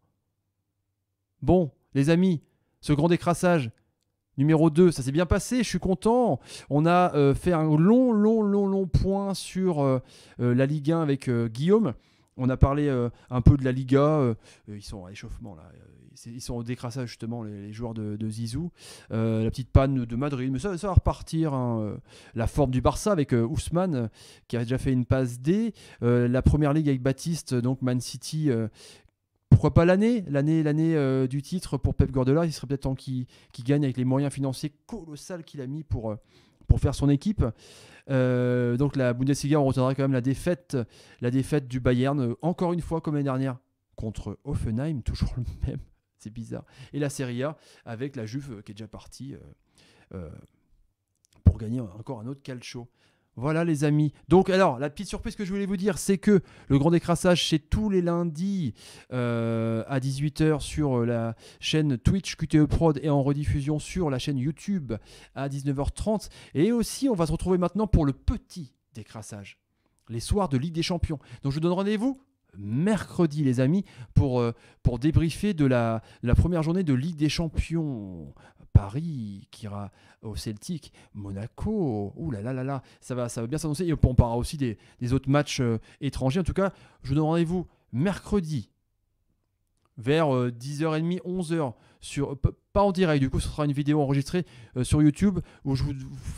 Bon, les amis, ce grand décrassage, Numéro 2, ça s'est bien passé, je suis content. On a euh, fait un long, long, long, long point sur euh, euh, la Ligue 1 avec Guillaume. On a parlé un peu de la Liga. ils sont à échauffement, là. Ils sont au décrassage, justement, les, joueurs de, Zizou. la petite panne de Madrid. Mais ça, va repartir. Hein, la forme du Barça avec Ousmane, qui a déjà fait une passe D. la première ligue avec Baptiste, donc Man City, pourquoi pas l'année L'année l'année euh, du titre pour Pep Guardiola, il serait peut-être temps qu'il gagne avec les moyens financiers colossaux qu'il a mis pour, euh, pour faire son équipe. Euh, donc la Bundesliga, on retiendra quand même la défaite, la défaite du Bayern, encore une fois comme l'année dernière, contre Offenheim. toujours le même, c'est bizarre. Et la Serie A avec la Juve qui est déjà partie pour gagner encore un autre calcio. Voilà les amis. Donc alors, la petite surprise que je voulais vous dire, c'est que le grand décrassage, c'est tous les lundis euh, à 18h sur la chaîne Twitch QTE Prod et en rediffusion sur la chaîne YouTube à 19h30. Et aussi, on va se retrouver maintenant pour le petit décrassage, les soirs de Ligue des Champions. Donc je vous donne rendez-vous mercredi, les amis, pour, euh, pour débriefer de la, la, première journée de Ligue des Champions. Paris, qui ira au Celtic, Monaco. Ouh là là là là, ça va, ça va bien s'annoncer. Et on parlera aussi des, autres matchs euh, étrangers. En tout cas, je vous donne rendez-vous mercredi vers 10h30, 11h, euh, sur, euh, pas en direct, du coup ce sera une vidéo enregistrée sur YouTube où je vous,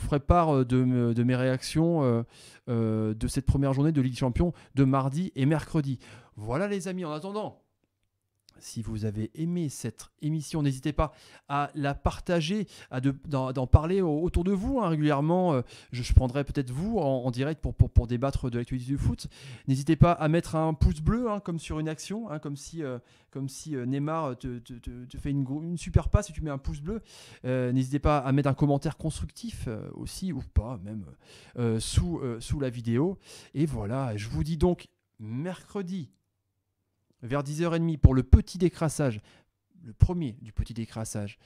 ferai part de, mes réactions de cette première journée de Ligue Champions de mardi et mercredi. Voilà les amis, en attendant, si vous avez aimé cette émission, n'hésitez pas à la partager, à d'en parler autour de vous hein, régulièrement. Euh, je, prendrai peut-être vous en, direct pour, débattre de l'actualité du foot. N'hésitez pas à mettre un pouce bleu, hein, comme sur une action, hein, comme si, euh, comme si euh, Neymar te, fait une, une, super passe et tu mets un pouce bleu. n'hésitez pas à mettre un commentaire constructif aussi, ou pas même, sous, sous la vidéo. Et voilà, je vous dis donc mercredi vers 10h30 pour le petit décrassage, le premier du petit décrassage,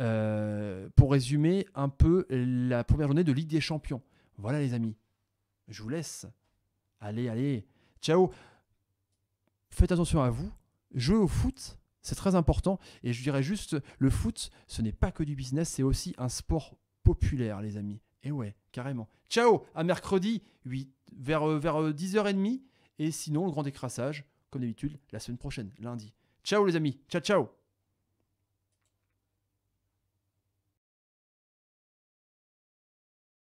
euh, pour résumer un peu la première journée de Ligue des Champions. Voilà les amis, je vous laisse. Allez, allez, ciao. Faites attention à vous, jouez au foot, c'est très important. Et je dirais juste, le foot, ce n'est pas que du business, c'est aussi un sport populaire les amis. Et ouais, carrément. Ciao, à mercredi, 8, vers, euh, vers 10h30. Euh, Et sinon, le grand décrassage, comme d'habitude, la semaine prochaine, lundi. Ciao les amis, ciao ciao